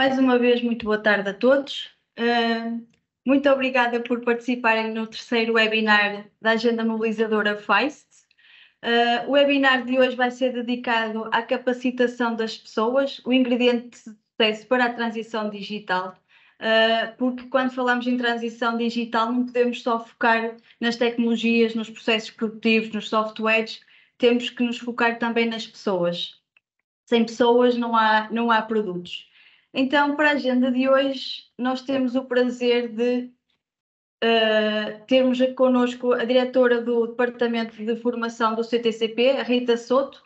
Mais uma vez, muito boa tarde a todos. Uh, muito obrigada por participarem no terceiro webinar da Agenda Mobilizadora FAIST. Uh, ah, o webinar de hoje vai ser dedicado à capacitação das pessoas, o ingrediente de sucesso para a transição digital. Uh, porque quando falamos em transição digital, não podemos só focar nas tecnologias, nos processos produtivos, nos softwares, temos que nos focar também nas pessoas. Sem pessoas não há, não há produtos. Então, para a agenda de hoje, nós temos o prazer de uh, termos connosco a diretora do Departamento de Formação do CTCP, a Rita Soto,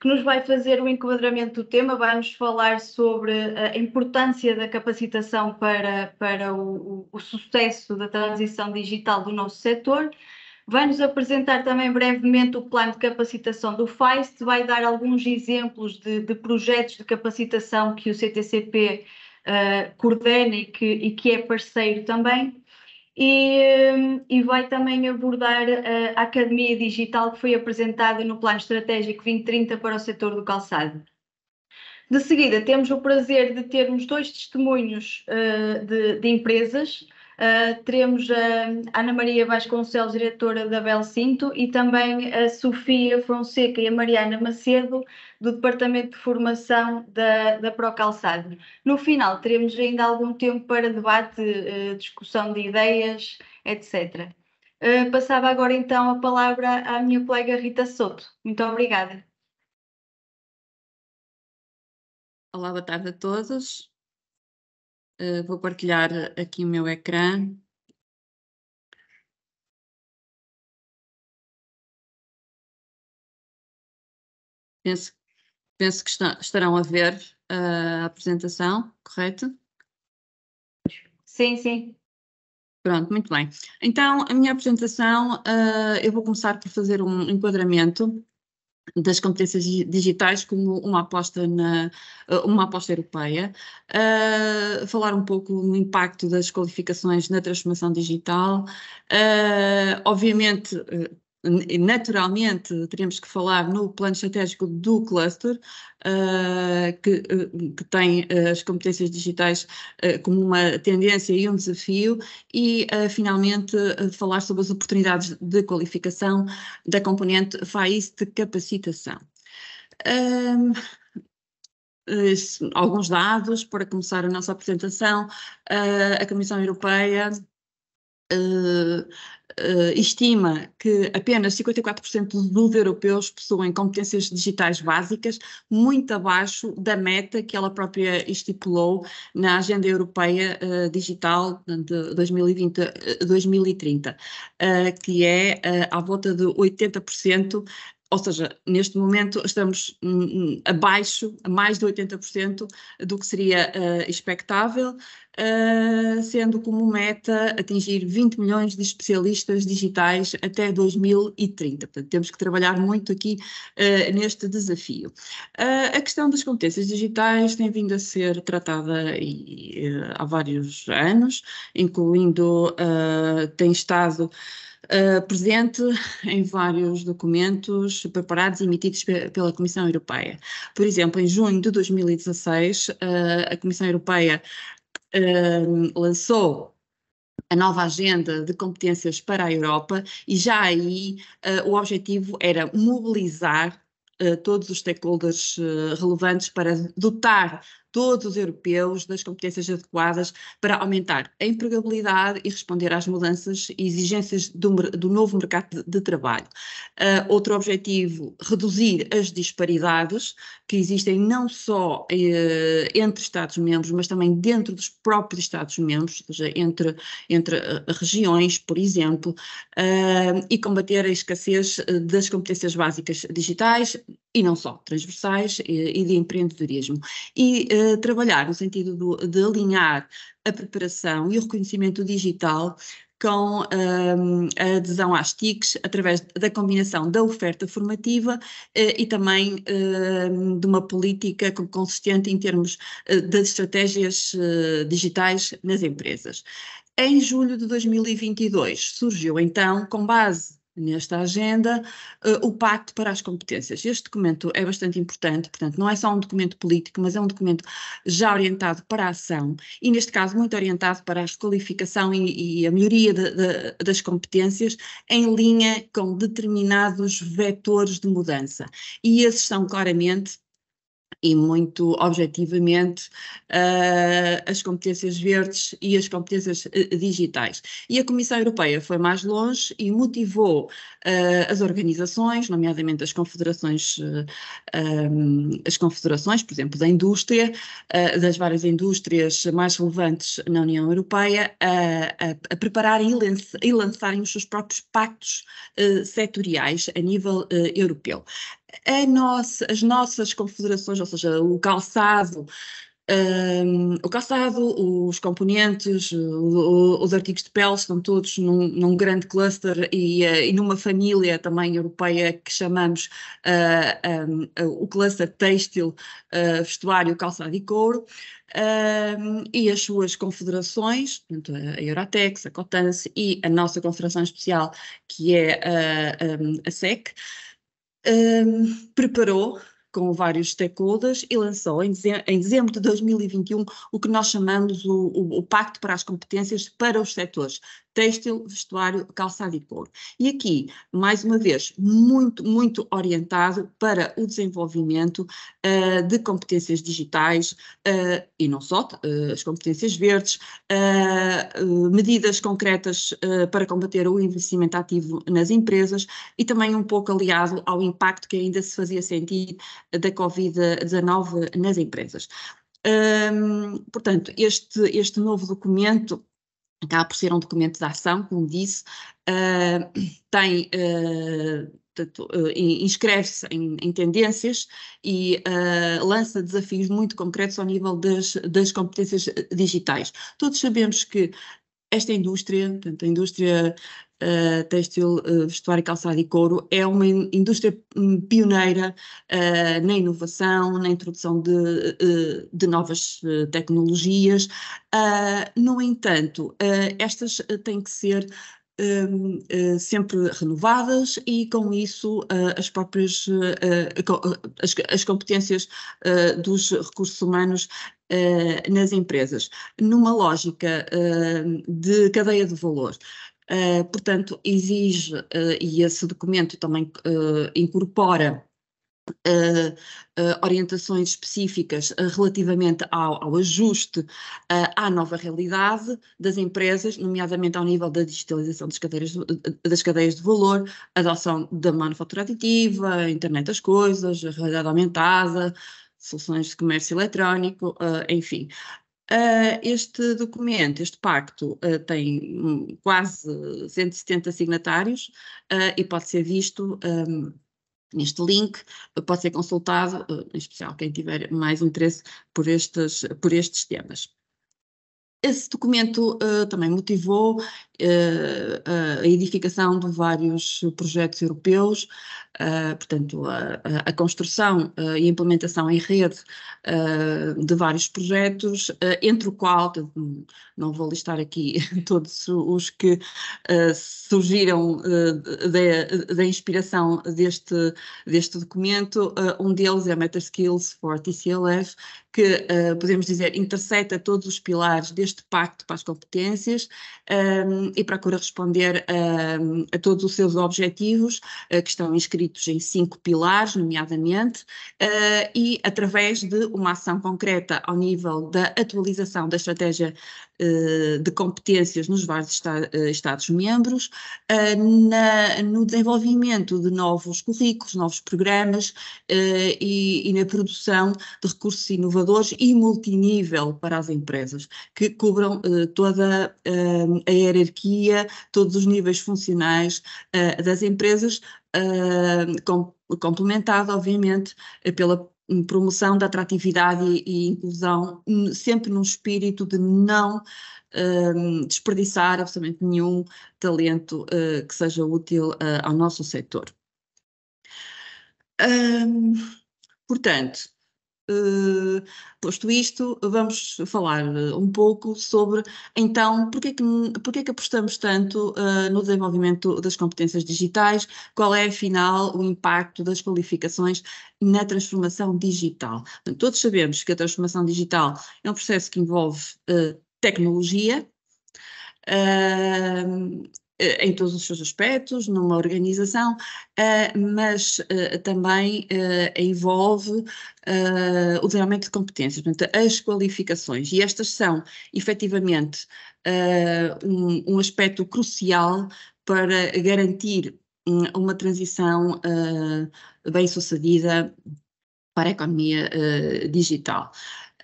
que nos vai fazer o enquadramento do tema, vai nos falar sobre a importância da capacitação para, para o, o, o sucesso da transição digital do nosso setor Vai-nos apresentar também brevemente o plano de capacitação do FAIST, vai dar alguns exemplos de, de projetos de capacitação que o CTCP uh, eh, coordena e que, e que é parceiro também. E, eh, e, vai também abordar eh, a Academia Digital que foi apresentada no Plano Estratégico 2030 para o setor do calçado. De seguida, temos o prazer de termos dois testemunhos uh, de, de, empresas. Uh, teremos a Ana Maria Vasconcelos, diretora da Bel Cinto, e também a Sofia Fonseca e a Mariana Macedo, do Departamento de Formação da, da Procalçado. No final, teremos ainda algum tempo para debate, uh, discussão de ideias, etc. Uh, ah, passava agora então a palavra à minha colega Rita Soto. Muito obrigada. Olá, boa tarde a todos. Eh, vou partilhar aqui o meu ecrã. Penso, penso que está, estarão a ver uh, a apresentação, correto? Sim, sim. Pronto, muito bem. Então, a minha apresentação, uh, eu vou começar por fazer um enquadramento das competências digitais como uma aposta, na, uma aposta europeia, uh, falar um pouco no impacto das qualificações na transformação digital, uh, obviamente uh, naturalmente teremos que falar no plano estratégico do cluster, uh, que, ah, que, tem ah, as competências digitais uh, como uma tendência e um desafio, e uh, finalmente falar sobre as oportunidades de qualificação da componente FAIS de capacitação. Um, alguns dados para começar a nossa apresentação. a Comissão Europeia Uh, uh, estima que apenas 54% dos europeus possuem competências digitais básicas, muito abaixo da meta que ela própria estipulou na Agenda Europeia uh, Digital de 2020, uh, 2030, que é eh, à volta de 80% ou seja, neste momento estamos hum, hum, abaixo, a mais de 80% do que seria uh, expectável, uh, sendo como meta atingir 20 milhões de especialistas digitais até 2030. Portanto, temos que trabalhar muito aqui uh, neste desafio. a questão das competências digitais tem vindo a ser tratada e, há vários anos, incluindo tem estado. Eh, presente em vários documentos preparados e emitidos pela Comissão Europeia. Por exemplo, em junho de 2016, uh, eh, a Comissão Europeia uh, lançou a nova agenda de competências para a Europa e já aí o objetivo era mobilizar todos os stakeholders relevantes para dotar todos os europeus das competências adequadas para aumentar a empregabilidade e responder às mudanças e exigências do, do novo mercado de, de trabalho. Uh, outro objetivo, reduzir as disparidades que existem não só uh, entre Estados-membros, mas também dentro dos próprios Estados-membros, ou seja, entre, entre eh, regiões, por exemplo, uh, e combater a escassez eh, das competências básicas digitais e não só, transversais e, e de empreendedorismo. E trabalhar no sentido do, de alinhar a preparação e o reconhecimento digital com ah, a adesão às TICs através da combinação da oferta formativa ah, e também ah, de uma política consistente em termos das estratégias digitais nas empresas. Em julho de 2022 surgiu então, com base nesta agenda, uh, o Pacto para as Competências. Este documento é bastante importante, portanto, não é só um documento político, mas é um documento já orientado para a ação e, neste caso, muito orientado para a requalificação e, e a melhoria de, de, das competências em linha com determinados vetores de mudança. E esses são claramente e muito objetivamente uh, as competências verdes e as competências uh, digitais. E a Comissão Europeia foi mais longe e motivou uh, as organizações, nomeadamente as confederações, um, ah, as confederações, por exemplo, da indústria, das várias indústrias mais relevantes na União Europeia, a, a e, lançarem os seus próprios pactos setoriais a nível europeu. É nossa, as nossas confederações, ou seja, o calçado, um, o calçado, os componentes, o, os artigos de pele estão todos num, num grande cluster e, uh, e, numa família também europeia que chamamos uh, eh, um, uh, o cluster têxtil, eh, vestuário, calçado e couro, hum, e as suas confederações, portanto, a Eurotex, a Cotance e a nossa confederação especial, que é hum, a SEC um, preparou com vários stakeholders e lançou em dezembro, em dezembro de 2021 o que nós chamamos o, o, o Pacto para as Competências para os Setores, têxtil, vestuário, calçado e couro. E aqui, mais uma vez, muito, muito orientado para o desenvolvimento uh, de competências digitais uh, e não só, uh, as competências verdes, medidas concretas para combater o envelhecimento ativo nas empresas e também um pouco aliado ao impacto que ainda se fazia sentir da Covid-19 nas empresas. Ehm, portanto, este, este novo documento acaba por ser um documento de ação, como disse, uh, tem. Uh, inscreve-se em, em, tendências e uh, lança desafios muito concretos ao nível das, das competências digitais. Todos sabemos que esta indústria, portanto, a indústria uh, têxtil, uh, vestuário, calçado e couro, é uma in indústria hum, pioneira uh, na inovação, na introdução de, uh, de novas tecnologias. Ah, no entanto, estas têm que ser eh, eh, sempre renovadas e com isso eh, as próprias as, competências dos recursos humanos nas empresas, numa lógica de cadeia de valor. portanto, exige, e esse documento também incorpora Uh, uh, orientações específicas uh, relativamente ao, ao ajuste eh, à nova realidade das empresas, nomeadamente ao nível da digitalização das cadeias, das cadeias de valor, adoção da manufatura aditiva, internet das coisas, realidade aumentada, soluções de comércio eletrónico, eh, enfim. este documento, este pacto, tem hum, quase 170 signatários e pode ser visto um, neste link, eh, pode ser consultado, eh, em especial quem tiver mais interesse por estes, por estes temas. Esse documento uh, também motivou eh, a edificação de vários projetos europeus, eh, portanto, a, construção eh, e implementação em rede de vários projetos, entre o qual, não vou listar aqui todos os que surgiram da inspiração deste, deste documento, um deles é a MetaSkills for TCLF, que podemos dizer intercepta todos os pilares deste pacto para as competências e procura responder a, hum, a todos os seus objetivos, eh, que estão inscritos em cinco pilares, nomeadamente, eh, e através de uma ação concreta ao nível da atualização da estratégia eh, de competências nos vários Estados-membros, no desenvolvimento de novos currículos, novos programas e, e, na produção de recursos inovadores e multinível para as empresas, que cobram toda a hierarquia hierarquia, todos os níveis funcionais uh, das empresas, uh, com, complementado, obviamente, eh, pela hum, promoção da atratividade e, e inclusão, sempre num espírito de não uh, desperdiçar absolutamente nenhum talento que seja útil ao nosso setor. Um, portanto, eh, posto isto, vamos falar eh, um pouco sobre, então, porque é que, porque é que apostamos tanto uh, no desenvolvimento das competências digitais, qual é, afinal, o impacto das qualificações na transformação digital. Todos sabemos que a transformação digital é um processo que envolve uh, tecnologia, eh, em todos os seus aspectos, numa organização, eh, mas eh, também envolve o desenvolvimento de competências, portanto, as qualificações. E estas são, efetivamente, um aspecto crucial para garantir hum, uma transição bem-sucedida para a economia digital.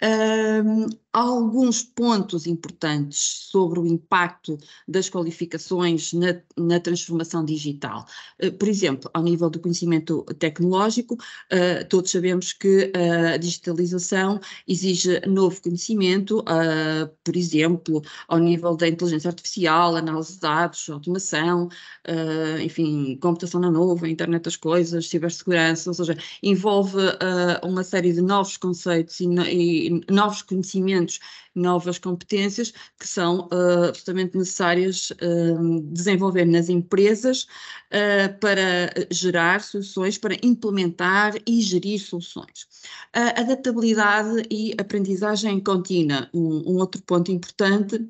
Hum, alguns pontos importantes sobre o impacto das qualificações na, na, transformação digital. Eh, por exemplo, ao nível do conhecimento tecnológico, eh, todos sabemos que eh, a digitalização exige novo conhecimento, por exemplo, ao nível da inteligência artificial, análise de dados, automação, enfim, computação na nuvem, internet das coisas, cibersegurança, ou seja, envolve uma série de novos conceitos e, e novos conhecimentos conhecimentos, novas competências que são uh, absolutamente necessárias uh, desenvolver nas empresas uh, para gerar soluções, para implementar e gerir soluções. A adaptabilidade e aprendizagem contínua, um, um outro ponto importante.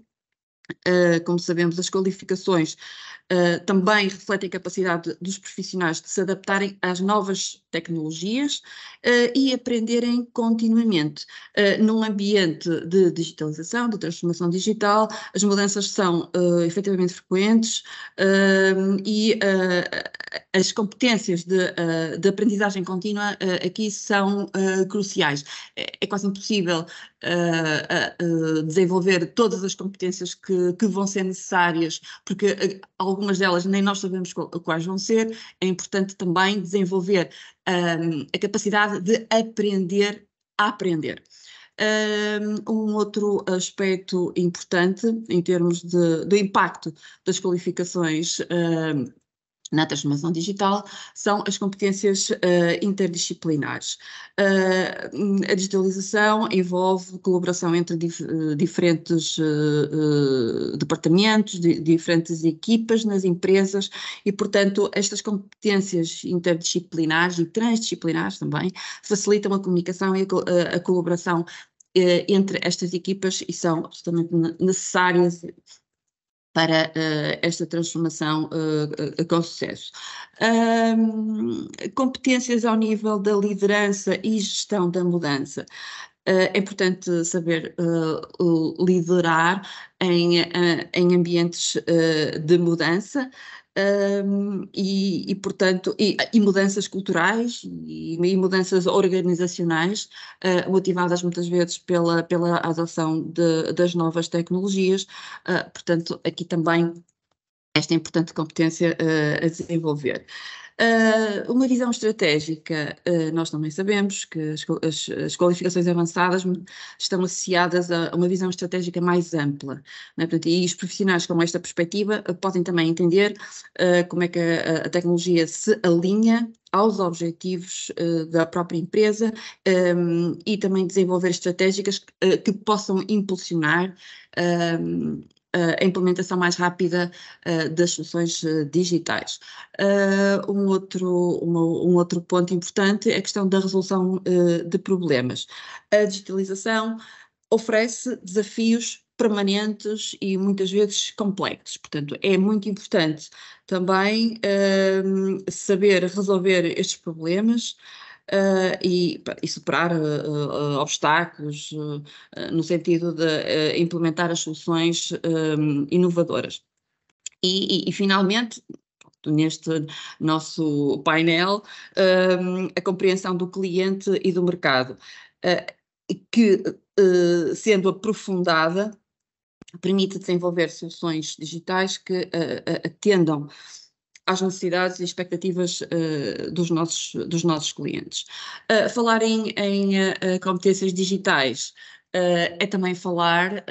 como sabemos, as qualificações eh, também refletem a capacidade dos profissionais de se adaptarem às novas tecnologias uh, e aprenderem continuamente. Uh, num ambiente de digitalização, de transformação digital, as mudanças são uh, efetivamente frequentes e as competências de, de aprendizagem contínua aqui são cruciais. É, é, quase impossível desenvolver todas as competências que, que vão ser necessárias, porque uh, algumas delas nem nós sabemos quais vão ser, é importante também desenvolver um, a capacidade de aprender a aprender. Hum, um outro aspecto importante em termos de, do impacto das qualificações um, na transformação digital são as competências uh, interdisciplinares. Uh, a digitalização envolve colaboração entre dif eh, diferentes uh, departamentos, diferentes equipas nas empresas e, portanto, estas competências interdisciplinares e transdisciplinares também facilitam a comunicação e a, a colaboração entre estas equipas e são absolutamente necessárias para uh, esta transformação uh, uh, com sucesso. Um, competências ao nível da liderança e gestão da mudança. é importante saber liderar em, em ambientes de mudança, um, e, e, portanto, e, e mudanças culturais e, e mudanças organizacionais uh, motivadas muitas vezes pela, pela adoção de, das novas tecnologias. Uh, portanto, aqui também esta importante competência uh, a desenvolver. Uh, uma visão estratégica, uh, nós também sabemos que as, as, as, qualificações avançadas estão associadas a uma visão estratégica mais ampla. Né? Portanto, e os profissionais com esta perspectiva ah, podem também entender como é que a, a, tecnologia se alinha aos objetivos da própria empresa um, e também desenvolver estratégicas que, que possam impulsionar um, eh, a implementação mais rápida eh, das soluções eh, digitais. um, outro, uma, um outro ponto importante é a questão da resolução de problemas. A digitalização oferece desafios permanentes e muitas vezes complexos. Portanto, é muito importante também saber resolver estes problemas uh, e, e, superar uh, obstáculos no sentido de implementar as soluções um, ehm, inovadoras. E, e, e finalmente, neste nosso painel, um, ehm, a compreensão do cliente e do mercado, uh, que, uh, sendo aprofundada, permite desenvolver soluções digitais que uh, atendam às necessidades e expectativas uh, dos, nossos, dos nossos clientes. Uh, falar em, em uh, competências digitais é também falar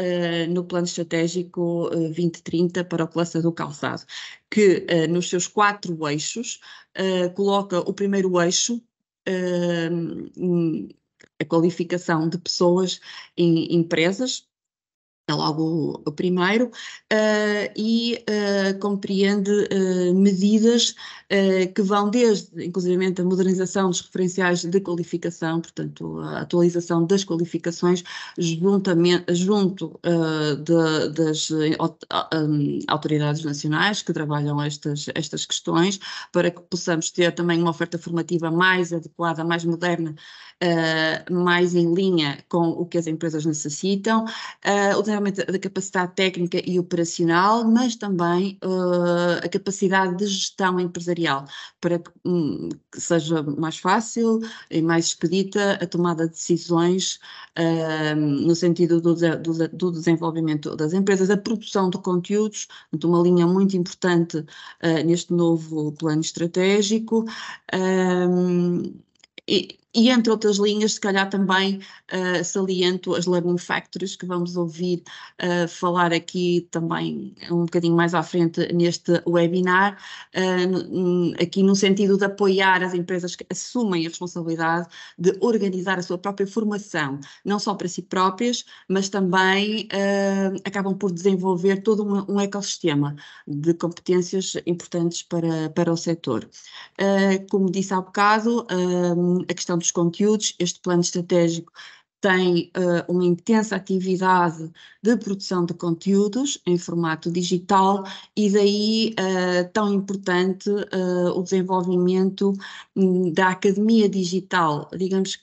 no plano estratégico 2030 para o cluster do calçado, que nos seus quatro eixos coloca o primeiro eixo hum, a qualificação de pessoas em empresas, é logo o primeiro, uh, e uh, compreende uh, medidas que vão desde, inclusive, a modernização dos referenciais de qualificação, portanto, a atualização das qualificações juntamente, junto de, das hum, autoridades nacionais que trabalham estas, estas questões, para que possamos ter também uma oferta formativa mais adequada, mais moderna ah, mais em linha com o que as empresas necessitam, uh, ah, o desenvolvimento da capacidade técnica e operacional, mas também uh, a capacidade de gestão empresarial, para que, um, que, seja mais fácil e mais expedita a tomada de decisões no sentido do, do, do, desenvolvimento das empresas, a produção de conteúdos, uma linha muito importante neste novo plano estratégico. Um, e e entre outras linhas, se calhar também uh, saliento as Learning Factories, que vamos ouvir uh, falar aqui também um bocadinho mais à frente neste webinar, uh, aqui no sentido de apoiar as empresas que assumem a responsabilidade de organizar a sua própria formação, não só para si próprias, mas também acabam por desenvolver todo um, um, ecossistema de competências importantes para, para o setor. como disse há bocado, a questão dos conteúdos. Este plano estratégico tem uh, uma intensa atividade de produção de conteúdos em formato digital e daí uh, tão importante uh, o desenvolvimento hum, da academia digital, digamos que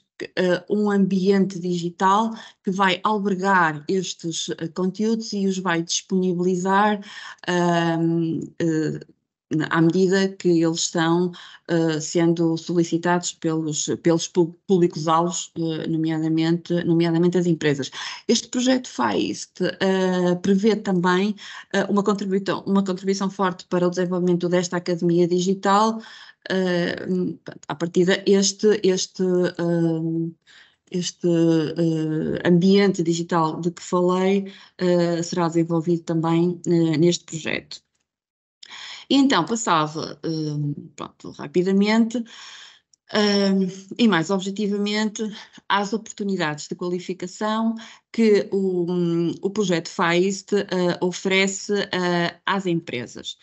um ambiente digital que vai albergar estes conteúdos e os vai disponibilizar hum, à medida que eles estão uh, sendo solicitados pelos, pelos públicos-alvos, uh, nomeadamente, nomeadamente as empresas. Este projeto FAIST uh, eh, prevê também uma, contribuição, uma contribuição forte para o desenvolvimento desta Academia Digital, a partir deste este, este uh, ambiente digital de que falei uh, será desenvolvido também uh, neste projeto. E então passava, um, pronto, rapidamente, um, e mais objetivamente, às oportunidades de qualificação que o, um, o projeto FAIST uh, hum, oferece uh, às empresas.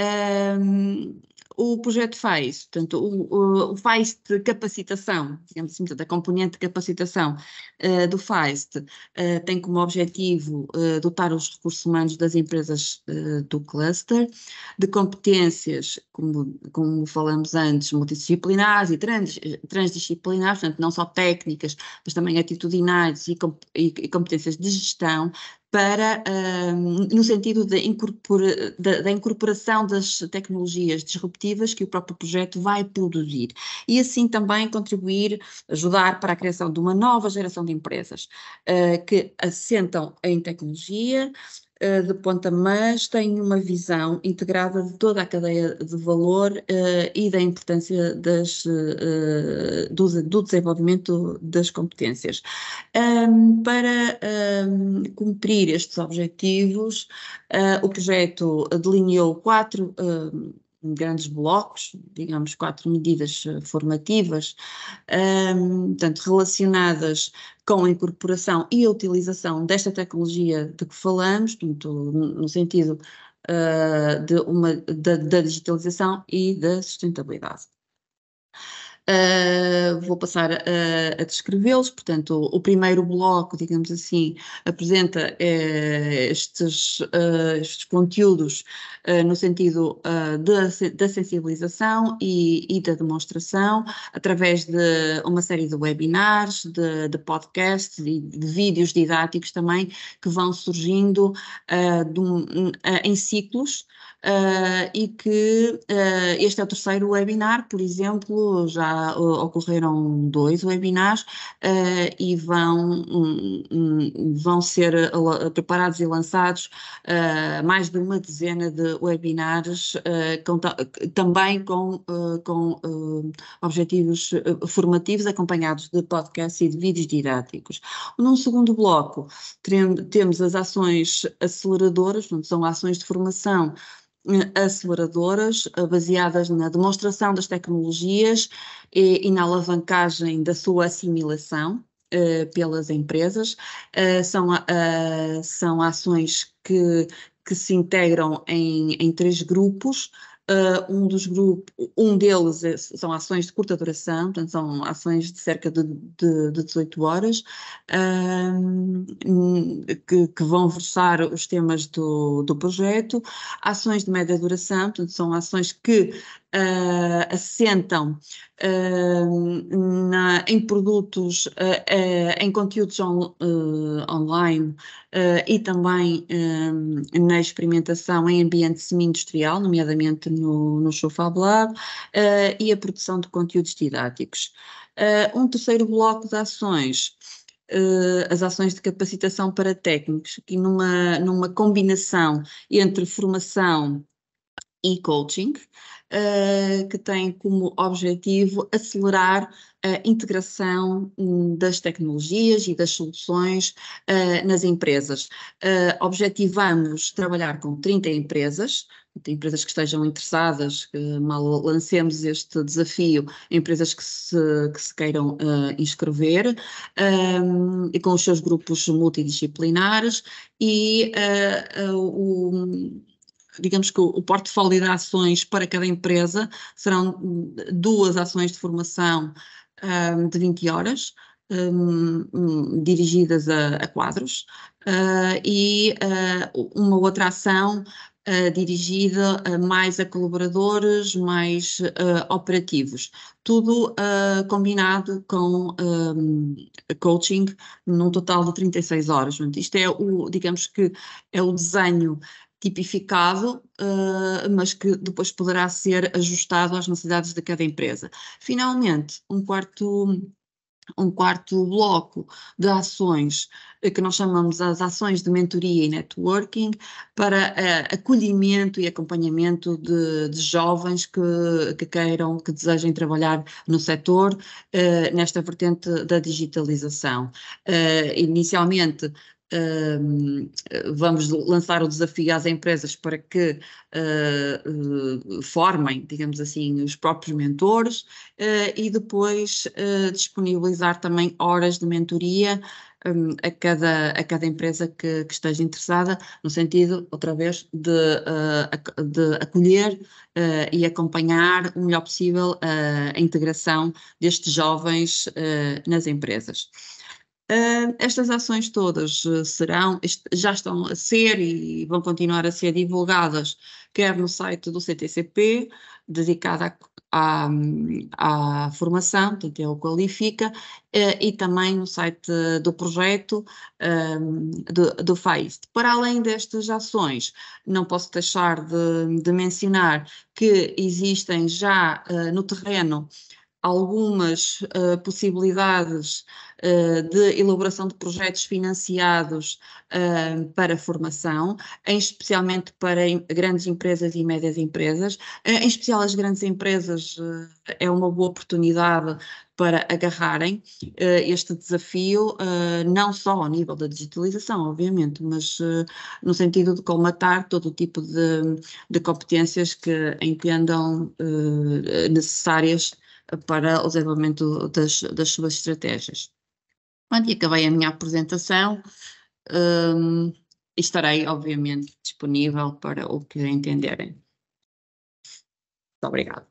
Um, o projeto faz? Portanto, o, o, FAIST de capacitação, digamos assim, portanto, a componente de capacitação uh, do FAIST uh, eh, tem como objetivo uh, dotar os recursos humanos das empresas do cluster de competências, como, como falamos antes, multidisciplinares e trans, transdisciplinares, portanto, não só técnicas, mas também atitudinais e, comp e competências de gestão, para, hum, no sentido da, incorpora, incorporação das tecnologias disruptivas que o próprio projeto vai produzir e assim também contribuir, ajudar para a criação de uma nova geração de empresas uh, que assentam em tecnologia, eh, de ponta, mas têm uma visão integrada de toda a cadeia de valor uh, e da importância das, eh, do, do, desenvolvimento das competências. Um, para um, cumprir estes objetivos, o projeto delineou quatro grandes blocos, digamos, quatro medidas eh, formativas, um, ehm, portanto, relacionadas com a incorporação e a utilização desta tecnologia de que falamos, portanto, no sentido uh, de uma, da, da digitalização e da sustentabilidade. Uh, vou passar a, a descrevê-los. Portanto, o, o, primeiro bloco, digamos assim, apresenta eh, estes, uh, estes, conteúdos uh, no sentido da, sensibilização e, e, da demonstração, através de uma série de webinars, de, de podcasts e de vídeos didáticos também que vão surgindo de um, em ciclos uh, e que uh, este é o terceiro webinar, por exemplo, já ocorreram dois webinars uh, e vão, um, um, vão ser preparados e lançados mais de uma dezena de webinars, com, também com, com objetivos formativos acompanhados de podcasts e de vídeos didáticos. Num segundo bloco, teremos as ações aceleradoras, são ações de formação aceleradoras eh, baseadas na demonstração das tecnologias e, e na alavancagem da sua assimilação uh, pelas empresas. Uh, são, uh, são ações que, que se integram em, em três grupos. Uh, um dos grupos, um deles é, são ações de curta duração, portanto, são ações de cerca de, de, de 18 horas, uh, que, que, vão versar os temas do, do projeto. Ações de média duração, portanto, são ações que uh, assentam uh, na, em produtos, eh, em conteúdos on, online e também na experimentação em ambiente semi-industrial, nomeadamente no, no Chofab Lab, e a produção de conteúdos didáticos. um terceiro bloco de ações as ações de capacitação para técnicos, que numa, numa combinação entre formação e coaching, eh, que tem como objetivo acelerar a integração hum, das tecnologias e das soluções uh, nas empresas. Uh, objetivamos trabalhar com 30 empresas, empresas que estejam interessadas, que mal lancemos este desafio, empresas que se, que se queiram uh, inscrever, um, ehm, e com os seus grupos multidisciplinares, e uh, uh, o, digamos que o, o portfólio de ações para cada empresa serão duas ações de formação um, de 20 horas, um, hum, dirigidas a, a quadros, uh, e uh, uma outra ação Uh, dirigida mais a colaboradores, mais uh, operativos. Tudo combinado com um, coaching num total de 36 horas. Isto é o, digamos que, é o desenho tipificado, uh, mas que depois poderá ser ajustado às necessidades de cada empresa. Finalmente, um quarto um quarto bloco de ações eh, que nós chamamos as ações de mentoria e networking para uh, acolhimento e acompanhamento de, de jovens que, que, queiram, que desejem trabalhar no setor uh, nesta vertente da digitalização. Uh, inicialmente vamos lançar o desafio às empresas para que ah, ah, formem, digamos assim, os próprios mentores ah, e depois disponibilizar também horas de mentoria a, cada, a cada empresa que, que, esteja interessada, no sentido, outra vez, de, uh, de acolher uh, e acompanhar o melhor possível uh, a integração destes jovens nas empresas. Ah, estas ações todas eh, serão, já estão a ser e vão continuar a ser divulgadas, quer no site do CTCP, dedicado à, à, à formação, portanto, ele é qualifica, eh, e também no site do projeto ah, do, do FAIST. Para além destas ações, não posso deixar de, de mencionar que existem já ah, no terreno algumas uh, possibilidades uh, de elaboração de projetos financiados uh, para formação, em especialmente para em, grandes empresas e médias empresas. em especial as grandes empresas é uma boa oportunidade para agarrarem este desafio, não só ao nível da digitalização, obviamente, mas no sentido de colmatar todo o tipo de, de competências que entendam necessárias para o desenvolvimento das, das suas estratégias. Bom, e acabei a minha apresentação um, e estarei, obviamente, disponível para o que entenderem. Muito obrigada.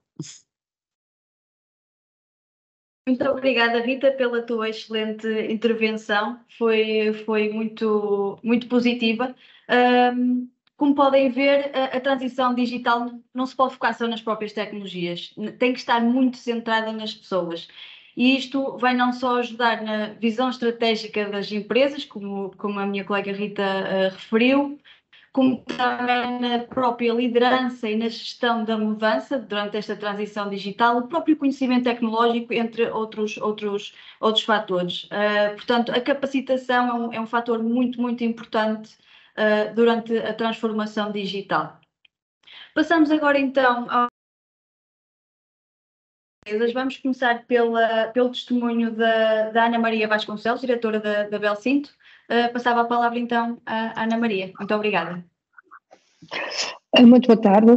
Muito obrigada, Rita, pela tua excelente intervenção. Foi, foi muito, muito positiva. Um, como podem ver, a, a, transição digital não se pode focar só nas próprias tecnologias, tem que estar muito centrada nas pessoas. E isto vai não só ajudar na visão estratégica das empresas, como, como a minha colega Rita uh, referiu, como também na própria liderança e na gestão da mudança durante esta transição digital, o próprio conhecimento tecnológico, entre outros, outros, outros fatores. Uh, portanto, a capacitação é um, é um fator muito, muito importante uh, durante a transformação digital. Passamos agora então ao Vamos começar pela, pelo testemunho da, da, Ana Maria Vasconcelos, diretora da, da Belcinto. Uh, eh, passava a palavra então à Ana Maria. Muito obrigada. Eh, muito boa tarde.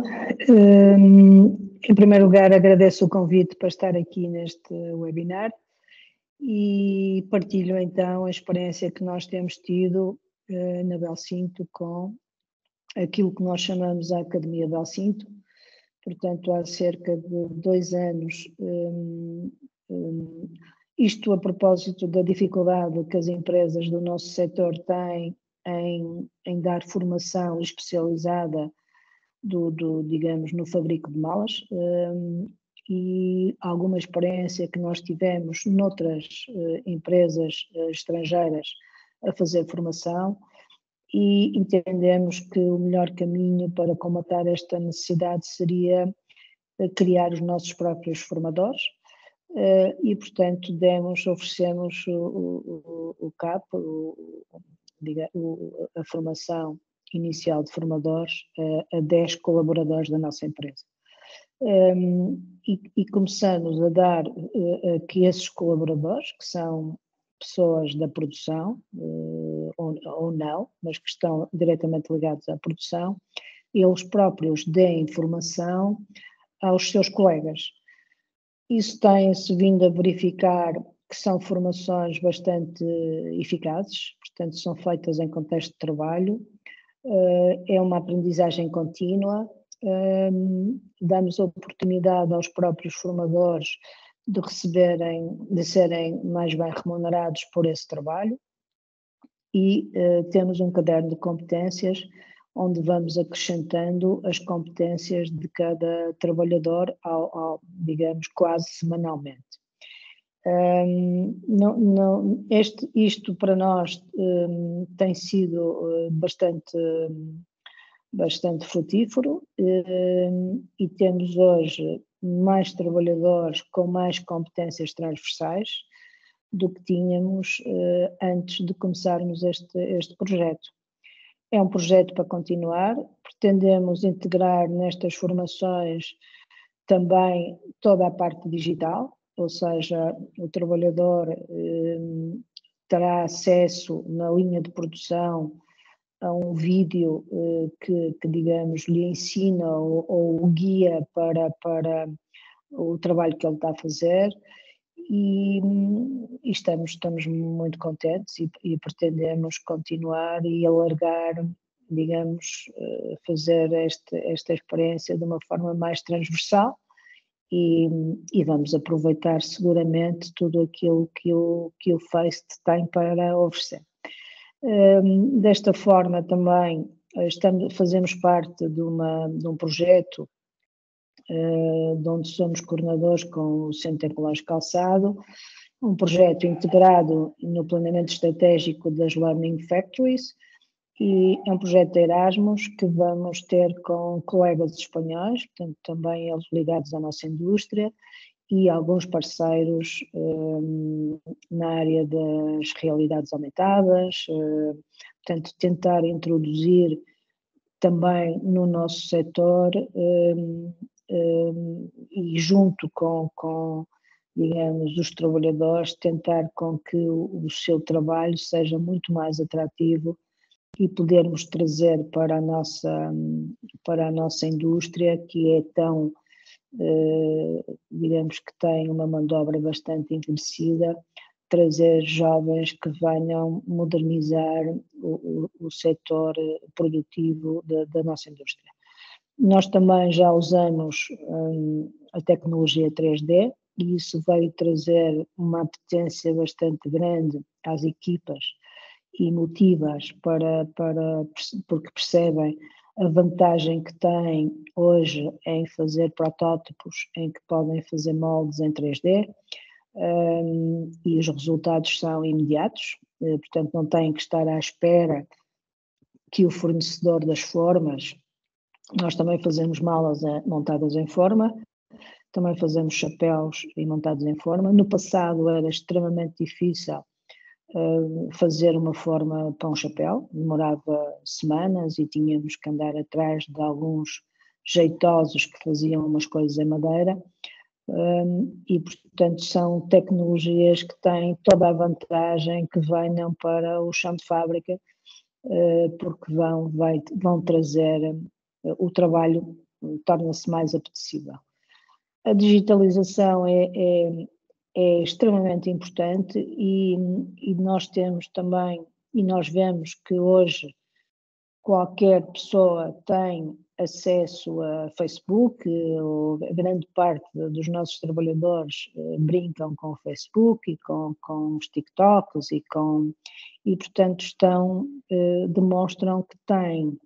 Um, em primeiro lugar, agradeço o convite para estar aqui neste webinar e partilho então a experiência que nós temos tido eh, na Belcinto com aquilo que nós chamamos a Academia Belcinto. Portanto, há cerca de dois anos, um, um, isto a propósito da dificuldade que as empresas do nosso setor têm em, em dar formação especializada, do, do, digamos, no fabrico de malas. Um, e alguma experiência que nós tivemos noutras uh, empresas uh, estrangeiras a fazer formação e entendemos que o melhor caminho para combater esta necessidade seria eh, criar os nossos próprios formadores eh, e, portanto, demos, oferecemos o, o, o CAP, o, a formação inicial de formadores eh, a 10 colaboradores da nossa empresa. Um, ehm, e, e, começamos a dar uh, que esses colaboradores, que são pessoas da produção, eh, ou, ou não, mas que estão diretamente ligados à produção, eles próprios deem informação aos seus colegas. Isso tem-se vindo a verificar que são formações bastante eficazes, portanto, são feitas em contexto de trabalho, eh, é uma aprendizagem contínua, ehm, damos oportunidade aos próprios formadores de receberem, de serem mais bem remunerados por esse trabalho e eh, temos um caderno de competências onde vamos acrescentando as competências de cada trabalhador, ao, ao digamos, quase semanalmente. Um, não, não, este, isto para nós um, ehm, tem sido eh, bastante um, bastante frutífero ehm, e temos hoje mais trabalhadores com mais competências transversais do que tínhamos eh, antes de começarmos este, este projeto. É um projeto para continuar, pretendemos integrar nestas formações também toda a parte digital, ou seja, o trabalhador ehm, terá acesso na linha de produção a um vídeo eh, que, que, digamos, lhe ensina ou, ou guia para, para o trabalho que ele está a fazer. E, e estamos, estamos muito contentes e, e pretendemos continuar e alargar digamos, eh, fazer esta, esta experiência de uma forma mais transversal e, e, vamos aproveitar seguramente tudo aquilo que o, que o FACE tem para oferecer desta forma também ah, estamos, fazemos parte de, uma, de um projeto ah, de onde somos coordenadores com o Centro Ecológico Calçado, um projeto integrado no planeamento estratégico das Learning Factories, e é um projeto de Erasmus que vamos ter com colegas espanhóis, portanto, também eles ligados à nossa indústria, e alguns parceiros hum, na área das realidades aumentadas, hum, portanto, tentar introduzir também no nosso setor hum, e junto com, com, digamos, os trabalhadores, tentar com que o, o seu trabalho seja muito mais atrativo e podermos trazer para a nossa, para a nossa indústria, que é tão eh, digamos que tem uma mão de obra bastante envelhecida, trazer jovens que venham modernizar o, o, o setor eh, produtivo da, da, nossa indústria. Nós também já usamos hum, a tecnologia 3D e isso veio trazer uma apetência bastante grande às equipas e motivas para, para porque percebem a vantagem que têm hoje em fazer protótipos em que podem fazer moldes em 3D um, e os resultados são imediatos, eh, portanto, não têm que estar à espera que o fornecedor das formas. Nós também fazemos malas eh, montadas em forma, também fazemos chapéus e montados em forma. No passado era extremamente difícil eh, fazer uma forma pão-chapéu, demorava semanas e tínhamos que andar atrás de alguns jeitosos que faziam umas coisas em madeira. Hum, e, portanto, são tecnologias que têm toda a vantagem que venham para o chão de fábrica, eh, porque vão, vai, vão trazer eh, o trabalho, torna-se mais apetecível. A digitalização é, é, é extremamente importante e, e nós temos também, e nós vemos que hoje qualquer pessoa tem acesso a Facebook, a grande parte dos nossos trabalhadores eh, brincam com o Facebook e com, com os TikToks e com e portanto estão eh, demonstram que têm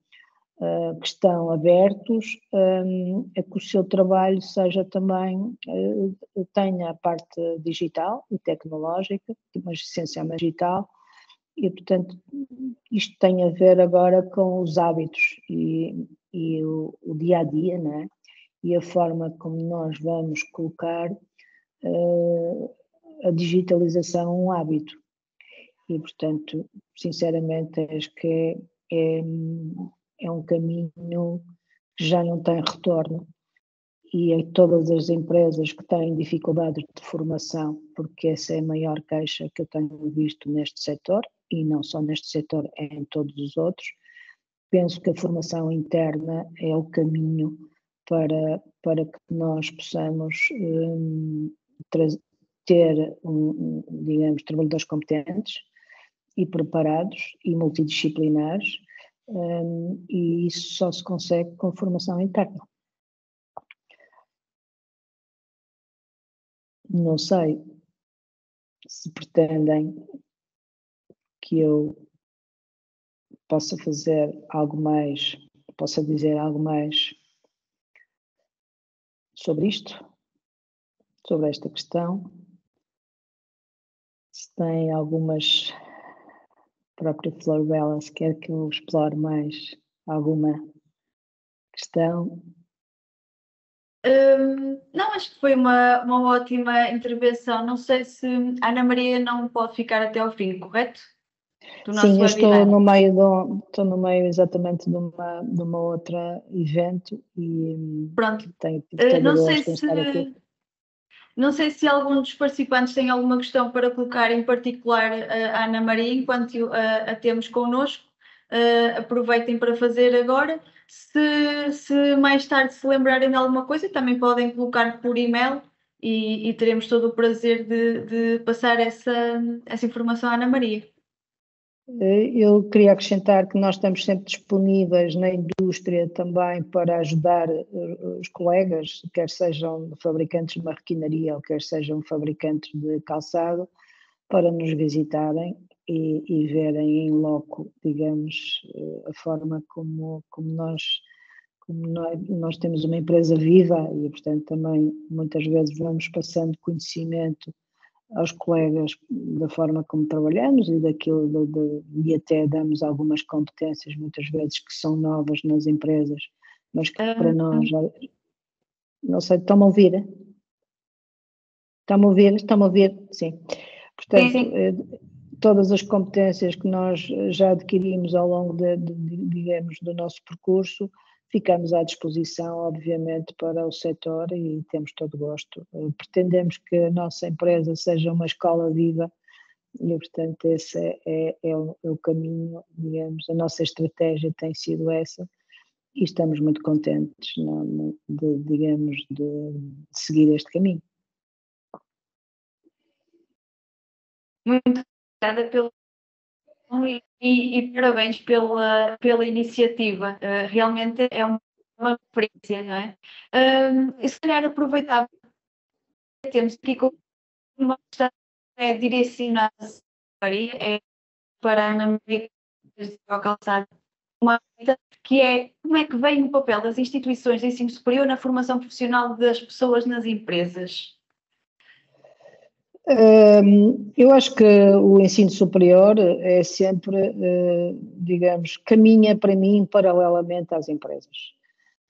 eh, que estão abertos ehm, a que o seu trabalho seja também, eh, tenha a parte digital e tecnológica, mas essencialmente digital, e portanto isto tem a ver agora com os hábitos e, e o, o, dia a dia, né? E a forma como nós vamos colocar uh, a digitalização um hábito. E portanto, sinceramente, acho que é, é é um caminho que já não tem retorno. E em todas as empresas que têm dificuldades de formação, porque essa é a maior queixa que eu tenho visto neste setor, e não só neste setor, é em todos os outros, penso que a formação interna é o caminho para, para que nós possamos hum, ter, um, digamos, trabalhadores competentes e preparados e multidisciplinares um, e isso só se consegue com formação interna. Não sei se pretendem que eu possa fazer algo mais, possa dizer algo mais sobre isto, sobre esta questão. Se têm algumas própria Flor Bela se quer que eu explore mais alguma questão. Hum, não, acho que foi uma, uma ótima intervenção. Não sei se a Ana Maria não pode ficar até ao fim, correto? Sim, eu estou no meio de estou no meio exatamente de uma, de uma outra evento e hum, pronto, tenho, tenho não sei se aqui. Não sei se algum dos participantes tem alguma questão para colocar em particular eh, a Ana Maria, enquanto a, eh, a temos connosco. Uh, aproveitem para fazer agora. Se, se, mais tarde se lembrarem de alguma coisa, também podem colocar por e-mail e, e teremos todo o prazer de, de passar essa, essa informação à Ana Maria. Eh, eu queria acrescentar que nós estamos sempre disponíveis na indústria também para ajudar eh, os colegas, quer sejam fabricantes de marroquinaria ou quer sejam fabricantes de calçado, para nos visitarem e, e verem em loco, digamos, eh, a forma como, como, nós, como nós, nós temos uma empresa viva e, portanto, também muitas vezes vamos passando conhecimento aos colegas da forma como trabalhamos e daquilo de, de, e até damos algumas competências muitas vezes que são novas nas empresas, mas que para ah, nós não sei, estão-me a ouvir? Estão-me a ouvir? Estão-me a ouvir? Sim. Portanto, sim, eh, todas as competências que nós já adquirimos ao longo de, de, digamos, do nosso percurso Ficamos à disposição, obviamente, para o setor e temos todo gosto. Eh, pretendemos que a nossa empresa seja uma escola viva e, portanto, esse é, é, é, o, é o caminho, digamos. A nossa estratégia tem sido essa e estamos muito contentes, não, de, digamos, de, de seguir este caminho. Muito obrigada pelo e, e parabéns pela, pela iniciativa. Uh, realmente é uma, experiência, não é? Uh, se calhar aproveitava, temos aqui uma questão é direcionada é para a Ana Maria Calçado, uma que é como é que vem o papel das instituições de ensino superior na formação profissional das pessoas nas empresas? Eu acho que o ensino superior é sempre, eh, digamos, caminha para mim paralelamente às empresas.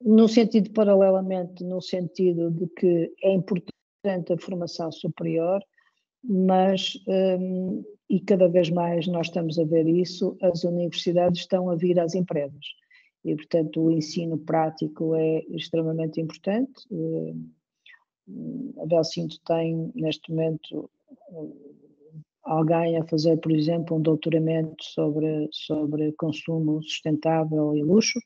No sentido paralelamente, no sentido de que é importante a formação superior, mas, e cada vez mais nós estamos a ver isso, as universidades estão a vir às empresas. E, portanto, o ensino prático é extremamente importante eh, a Belcinto tem neste momento alguém a fazer, por exemplo, um doutoramento sobre, sobre consumo sustentável e luxo.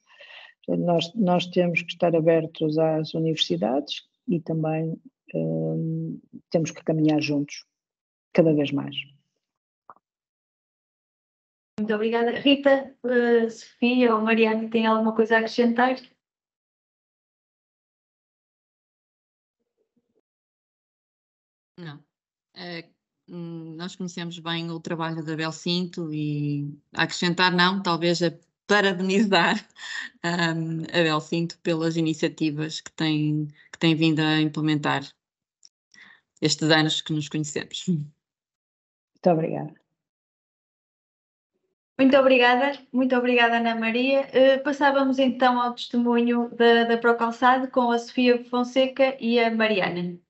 Nós, nós temos que estar abertos às universidades e também um, temos que caminhar juntos, cada vez mais. Muito obrigada. Rita, uh, Sofia ou Mariana, têm alguma coisa a acrescentar? Eh, hum, nós conhecemos bem o trabalho da Belcinto e a acrescentar não, talvez a parabenizar um, a Belcinto pelas iniciativas que tem, que tem vindo a implementar estes anos que nos conhecemos. Muito obrigada. Muito obrigada, muito obrigada Ana Maria. Uh, passávamos então ao testemunho da, da Procalçado com a Sofia Fonseca e a Mariana. Muito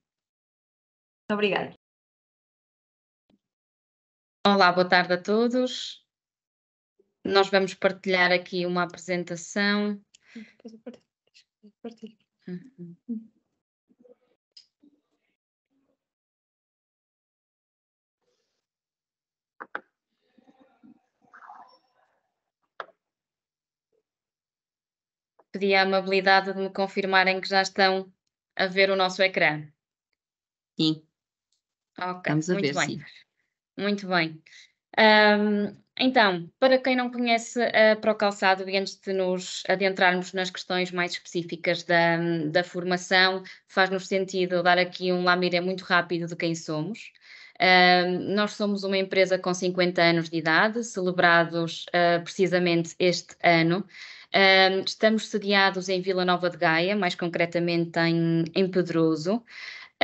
obrigada. Olá, boa tarde a todos. Nós vamos partilhar aqui uma apresentação. Pedi a amabilidade de me confirmarem que já estão a ver o nosso ecrã. Sim. Ok, a muito ver, bem. Sim. Muito bem. Um, então, para quem não conhece eh, a Procalçado, e antes de nos adentrarmos nas questões mais específicas da, da formação, faz-nos sentido dar aqui um lamiré muito rápido de quem somos. Um, nós somos uma empresa com 50 anos de idade, celebrados uh, precisamente este ano. Um, estamos sediados em Vila Nova de Gaia, mais concretamente em, em Pedroso.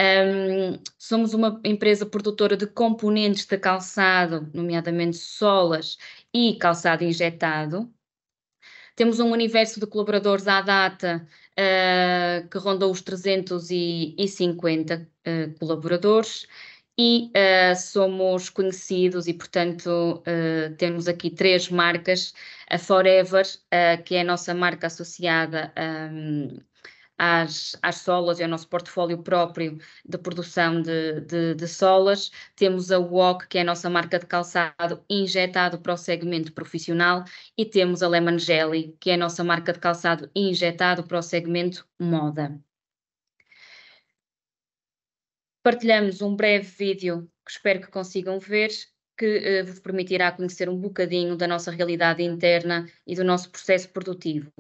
Um, somos uma empresa produtora de componentes de calçado, nomeadamente solas e calçado injetado. Temos um universo de colaboradores à data uh, que rondou os 350 uh, ah, colaboradores e uh, somos conhecidos e, portanto, uh, temos aqui três marcas, a Forever, uh, que é a nossa marca associada às, às solas e é ao nosso portfólio próprio de produção de, de, de solas. Temos a Walk, que é a nossa marca de calçado injetado para o segmento profissional, e temos a Lemon Jelly, que é a nossa marca de calçado injetado para o segmento moda. Partilhamos um breve vídeo que espero que consigam ver, que uh, vos permitirá conhecer um bocadinho da nossa realidade interna e do nosso processo produtivo.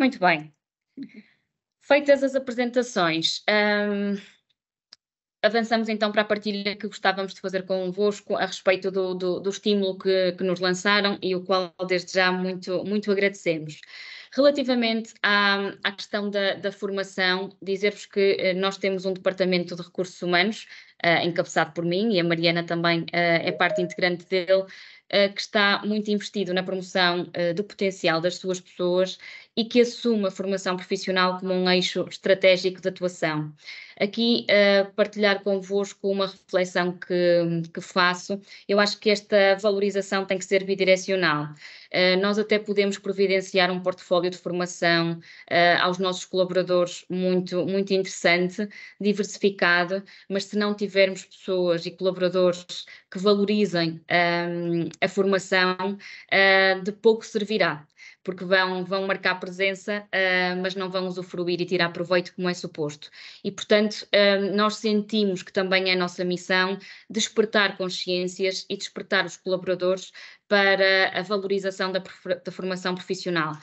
Muito bem. Feitas as apresentações, um, avançamos então para a partilha que gostávamos de fazer convosco a respeito do, do, do estímulo que, que, nos lançaram e o qual desde já muito, muito agradecemos. Relativamente à, à questão da, da formação, dizer-vos que eh, nós temos um departamento de recursos humanos, eh, encabeçado por mim, e a Mariana também eh, é parte integrante dele, que está muito investido na promoção do potencial das suas pessoas e que assuma a formação profissional como um eixo estratégico de atuação. Aqui, uh, partilhar convosco uma reflexão que, que faço, eu acho que esta valorização tem que ser bidirecional. Uh, nós até podemos providenciar um portfólio de formação uh, aos nossos colaboradores muito, muito interessante, diversificado, mas se não tivermos pessoas e colaboradores que valorizem ehm, a formação, de pouco servirá porque vão, vão marcar presença, uh, mas não vão usufruir e tirar proveito como é suposto. E, portanto, uh, nós sentimos que também é nossa missão despertar consciências e despertar os colaboradores para a valorização da, da formação profissional.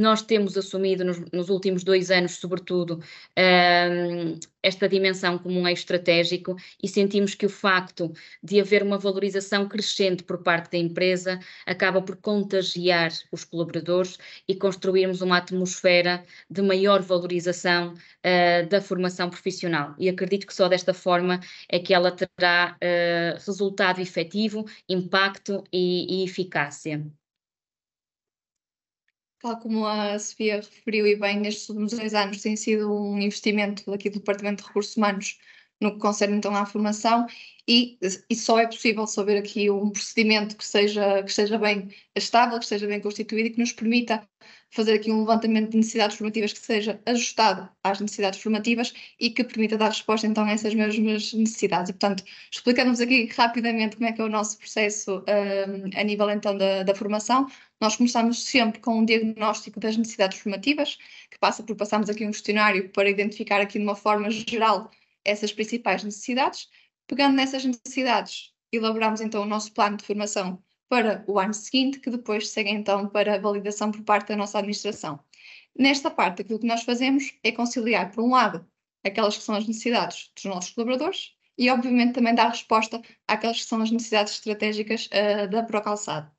Nós temos assumido nos, nos últimos dois anos, sobretudo, um, esta dimensão como um eixo estratégico e sentimos que o facto de haver uma valorização crescente por parte da empresa acaba por contagiar os colaboradores e construirmos uma atmosfera de maior valorização uh, da formação profissional. E acredito que só desta forma é que ela terá uh, resultado efetivo, impacto e, e eficácia tal como a Sofia referiu e bem, nestes últimos dois anos tem sido um investimento aqui do Departamento de Recursos Humanos no que concerne então à formação e, e, só é possível saber aqui um procedimento que seja, que seja bem estável, que seja bem constituído e que nos permita fazer aqui um levantamento de necessidades formativas que seja ajustado às necessidades formativas e que permita dar resposta então a essas mesmas necessidades. E, portanto, vos aqui rapidamente como é que é o nosso processo um, a nível então da, da formação. Nós começamos sempre com um diagnóstico das necessidades formativas, que passa por passarmos aqui um questionário para identificar aqui de uma forma geral essas principais necessidades. Pegando nessas necessidades, elaboramos então o nosso plano de formação para o ano seguinte, que depois segue então para a validação por parte da nossa administração. Nesta parte, aquilo que nós fazemos é conciliar, por um lado, aquelas que são as necessidades dos nossos colaboradores e, obviamente, também dar resposta àquelas que são as necessidades estratégicas uh, da Procalçado.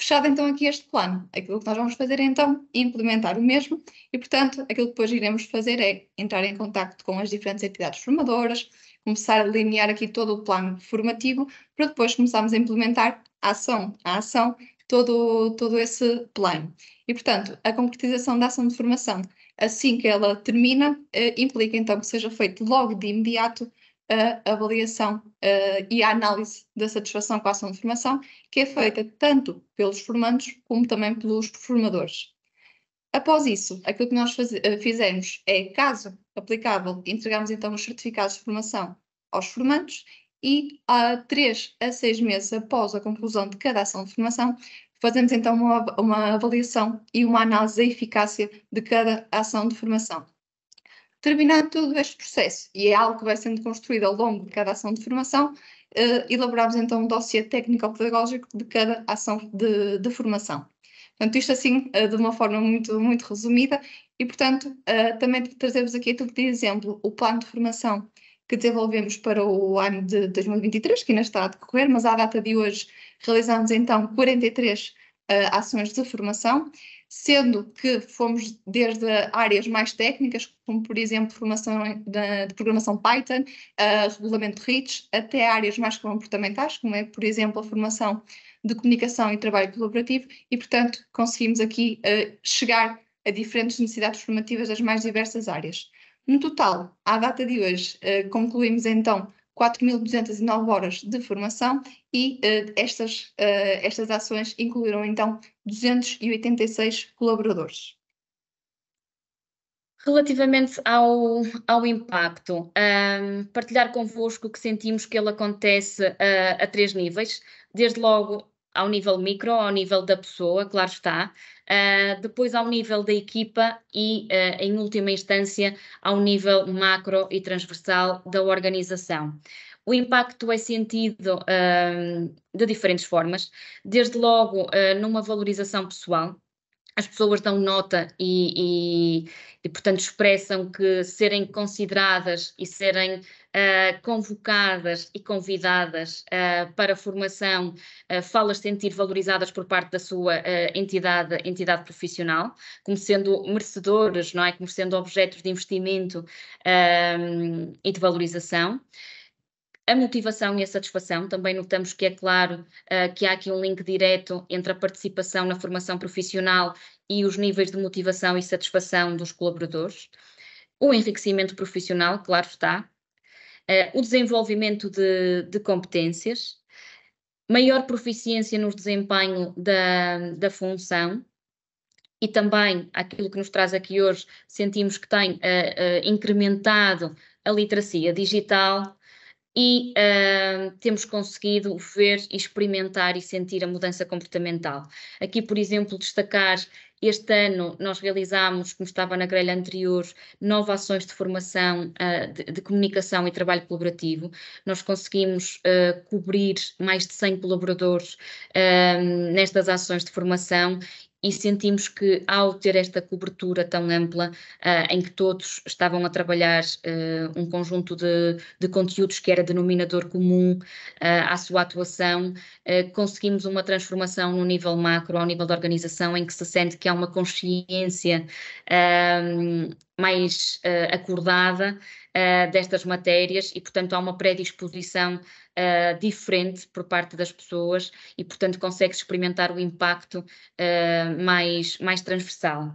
Fechado então aqui este plano, aquilo que nós vamos fazer é então implementar o mesmo e, portanto, aquilo que depois iremos fazer é entrar em contato com as diferentes entidades formadoras, começar a delinear aqui todo o plano formativo para depois começarmos a implementar a ação a ação todo, todo esse plano. E, portanto, a concretização da ação de formação, assim que ela termina, eh, implica então que seja feito logo de imediato a avaliação uh, e a análise da satisfação com a ação de formação, que é feita tanto pelos formandos como também pelos formadores. Após isso, aquilo que nós faz, uh, eh, fizemos é, caso aplicável, entregamos então os certificados de formação aos formandos e há uh, três a seis meses após a conclusão de cada ação de formação, fazemos então uma, uma avaliação e uma análise da eficácia de cada ação de formação. Terminado todo este processo, e é algo que vai sendo construído ao longo de cada ação de formação, eh, elaboramos então um dossiê técnico-pedagógico de cada ação de, de formação. Portanto, isto assim, eh, de uma forma muito, muito resumida, e portanto, eh, também trazemos aqui tudo de exemplo o plano de formação que desenvolvemos para o ano de 2023, que ainda está a decorrer, mas à data de hoje realizamos então 43 eh, ações de formação sendo que fomos desde áreas mais técnicas, como por exemplo formação de programação Python, uh, regulamento REACH, até áreas mais comportamentais, como é por exemplo a formação de comunicação e trabalho colaborativo, e portanto conseguimos aqui uh, chegar a diferentes necessidades formativas das mais diversas áreas. No total, à data de hoje, uh, concluímos então 4.209 horas de formação e uh, estas, uh, estas ações incluíram então 286 colaboradores. Relativamente ao, ao impacto, um, partilhar convosco que sentimos que ele acontece uh, a três níveis. Desde logo ao nível micro, ao nível da pessoa, claro está, uh, depois ao nível da equipa e, uh, em última instância, ao nível macro e transversal da organização. O impacto é sentido uh, de diferentes formas, desde logo numa valorização pessoal, as pessoas dão nota e, e, e, portanto, expressam que serem consideradas e serem uh, convocadas e convidadas uh, para formação uh, ah, falas sentir valorizadas por parte da sua uh, entidade, entidade profissional, como sendo merecedores, não é? Como sendo objetos de investimento e de valorização a motivação e a satisfação, também notamos que é claro uh, que há aqui um link direto entre a participação na formação profissional e os níveis de motivação e satisfação dos colaboradores. O enriquecimento profissional, claro está. Uh, o desenvolvimento de, de, competências. Maior proficiência no desempenho da, da função, e também aquilo que nos traz aqui hoje, sentimos que tem uh, uh, incrementado a literacia digital, e uh, temos conseguido ver, experimentar e sentir a mudança comportamental. Aqui, por exemplo, destacar este ano nós realizámos, como estava na grelha anterior, nove ações de formação uh, de, de, comunicação e trabalho colaborativo. Nós conseguimos uh, cobrir mais de 100 colaboradores uh, nestas ações de formação e sentimos que ao ter esta cobertura tão ampla, uh, em que todos estavam a trabalhar uh, um conjunto de, de, conteúdos que era denominador comum uh, à sua atuação, conseguimos uma transformação no nível macro, ao nível da organização, em que se sente que há uma consciência mais acordada uh, destas matérias e, portanto, há uma predisposição uh, diferente por parte das pessoas e, portanto, consegue experimentar o impacto eh, mais, mais transversal.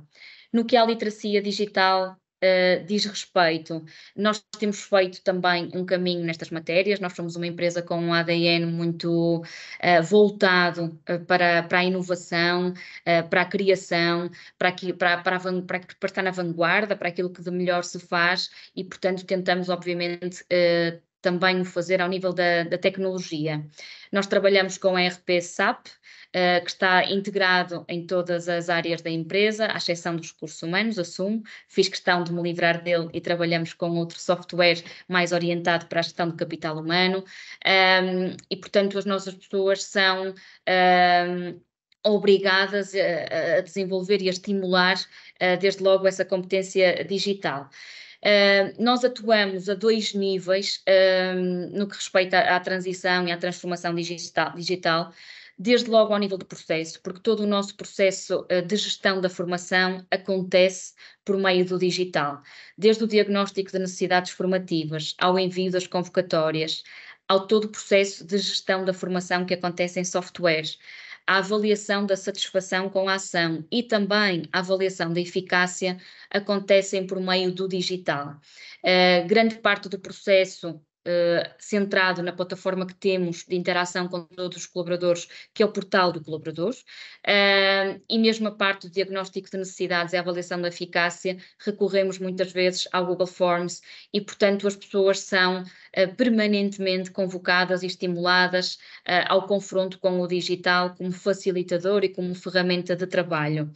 No que à literacia digital, eh, diz respeito. Nós temos feito também um caminho nestas matérias, nós somos uma empresa com um ADN muito uh, voltado uh, para, para a inovação, para a criação, para, aqui, para, para, para, para, estar na vanguarda, para aquilo que de melhor se faz e, portanto, tentamos, obviamente, também o fazer ao nível da, da tecnologia. Nós trabalhamos com a RP SAP, uh, eh, que está integrado em todas as áreas da empresa, à exceção dos recursos humanos, assumo. Fiz questão de me livrar dele e trabalhamos com outro software mais orientado para a gestão do capital humano. Um, e, portanto, as nossas pessoas são. Um, obrigadas eh, a, desenvolver e a estimular, eh, desde logo, essa competência digital nós atuamos a dois níveis no que respeita à, à, transição e à transformação digital, digital, desde logo ao nível do processo, porque todo o nosso processo ah, de gestão da formação acontece por meio do digital, desde o diagnóstico de necessidades formativas ao envio das convocatórias, ao todo o processo de gestão da formação que acontece em softwares a avaliação da satisfação com a ação e também a avaliação da eficácia acontecem por meio do digital. Uh, grande parte do processo eh, centrado na plataforma que temos de interação com todos os colaboradores, que é o portal do colaborador, uh, e mesmo a parte do diagnóstico de necessidades e avaliação da eficácia, recorremos muitas vezes ao Google Forms e, portanto, as pessoas são uh, permanentemente convocadas e estimuladas ao confronto com o digital como facilitador e como ferramenta de trabalho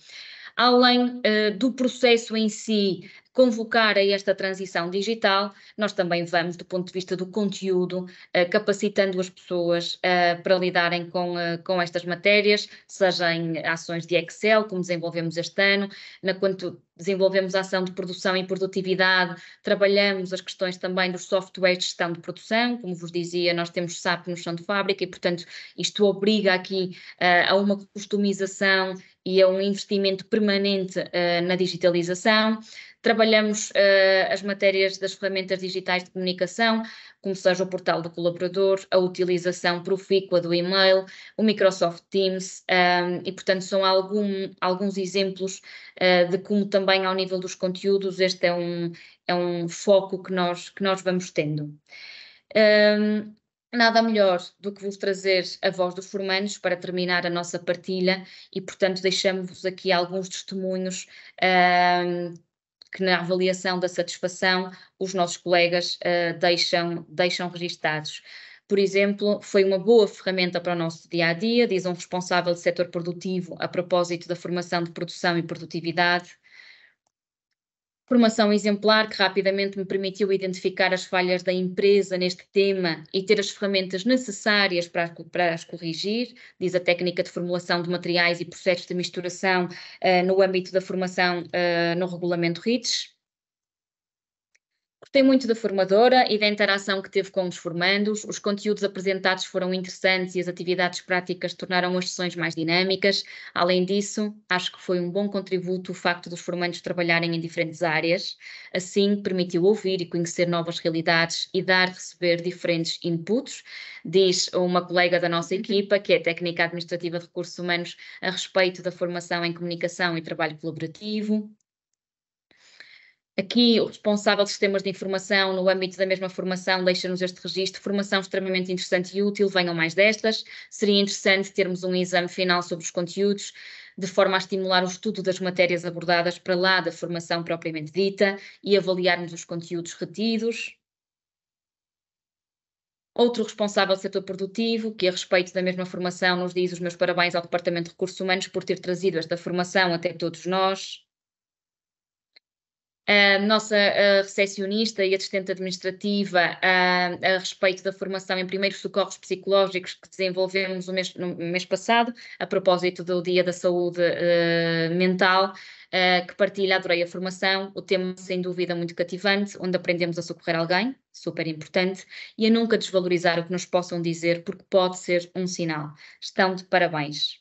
além uh, do processo em si convocar a esta transição digital, nós também vamos, do ponto de vista do conteúdo, uh, capacitando as pessoas uh, para lidarem com, com estas matérias, seja em ações de Excel, como desenvolvemos este ano, na quanto desenvolvemos a ação de produção e produtividade, trabalhamos as questões também dos softwares de gestão de produção, como vos dizia, nós temos SAP no chão de fábrica e, portanto, isto obriga aqui uh, a uma customização e a é um investimento permanente uh, na digitalização. Trabalhamos uh, as matérias das ferramentas digitais de comunicação, como seja o portal do colaborador, a utilização profícua do e-mail, o Microsoft Teams, um, ehm, e portanto são algum, alguns exemplos uh, de como também ao nível dos conteúdos este é um, é um foco que nós, que nós vamos tendo. Um, ehm, Nada melhor do que vos trazer a voz dos formanos para terminar a nossa partilha e, portanto, deixamos-vos aqui alguns testemunhos uh, que, na avaliação da satisfação, os nossos colegas uh, deixam, deixam registados. Por exemplo, foi uma boa ferramenta para o nosso dia a dia, diz um responsável do setor produtivo a propósito da formação de produção e produtividade Formação exemplar que rapidamente me permitiu identificar as falhas da empresa neste tema e ter as ferramentas necessárias para, para as corrigir, diz a técnica de formulação de materiais e processos de misturação uh, no âmbito da formação uh, no regulamento RITES. Gostei muito da formadora e da interação que teve com os formandos. Os conteúdos apresentados foram interessantes e as atividades práticas tornaram as sessões mais dinâmicas. Além disso, acho que foi um bom contributo o facto dos formandos trabalharem em diferentes áreas. Assim, permitiu ouvir e conhecer novas realidades e dar receber diferentes inputs, diz uma colega da nossa uhum. equipa, que é técnica administrativa de recursos humanos, a respeito da formação em comunicação e trabalho colaborativo. Aqui, o responsável de sistemas de informação, no âmbito da mesma formação, deixa-nos este registro. Formação extremamente interessante e útil, venham mais destas. Seria interessante termos um exame final sobre os conteúdos, de forma a estimular o estudo das matérias abordadas para lá da formação propriamente dita e avaliarmos os conteúdos retidos. Outro responsável do setor produtivo, que a respeito da mesma formação nos diz os meus parabéns ao Departamento de Recursos Humanos por ter trazido esta formação até todos nós a nossa recepcionista e assistente administrativa a, a, respeito da formação em primeiros socorros psicológicos que desenvolvemos o mês, no mês passado, a propósito do Dia da Saúde uh, Mental, uh, que partilha, adorei a formação, o tema sem dúvida muito cativante, onde aprendemos a socorrer alguém, super importante, e a nunca desvalorizar o que nos possam dizer, porque pode ser um sinal. Estão de parabéns.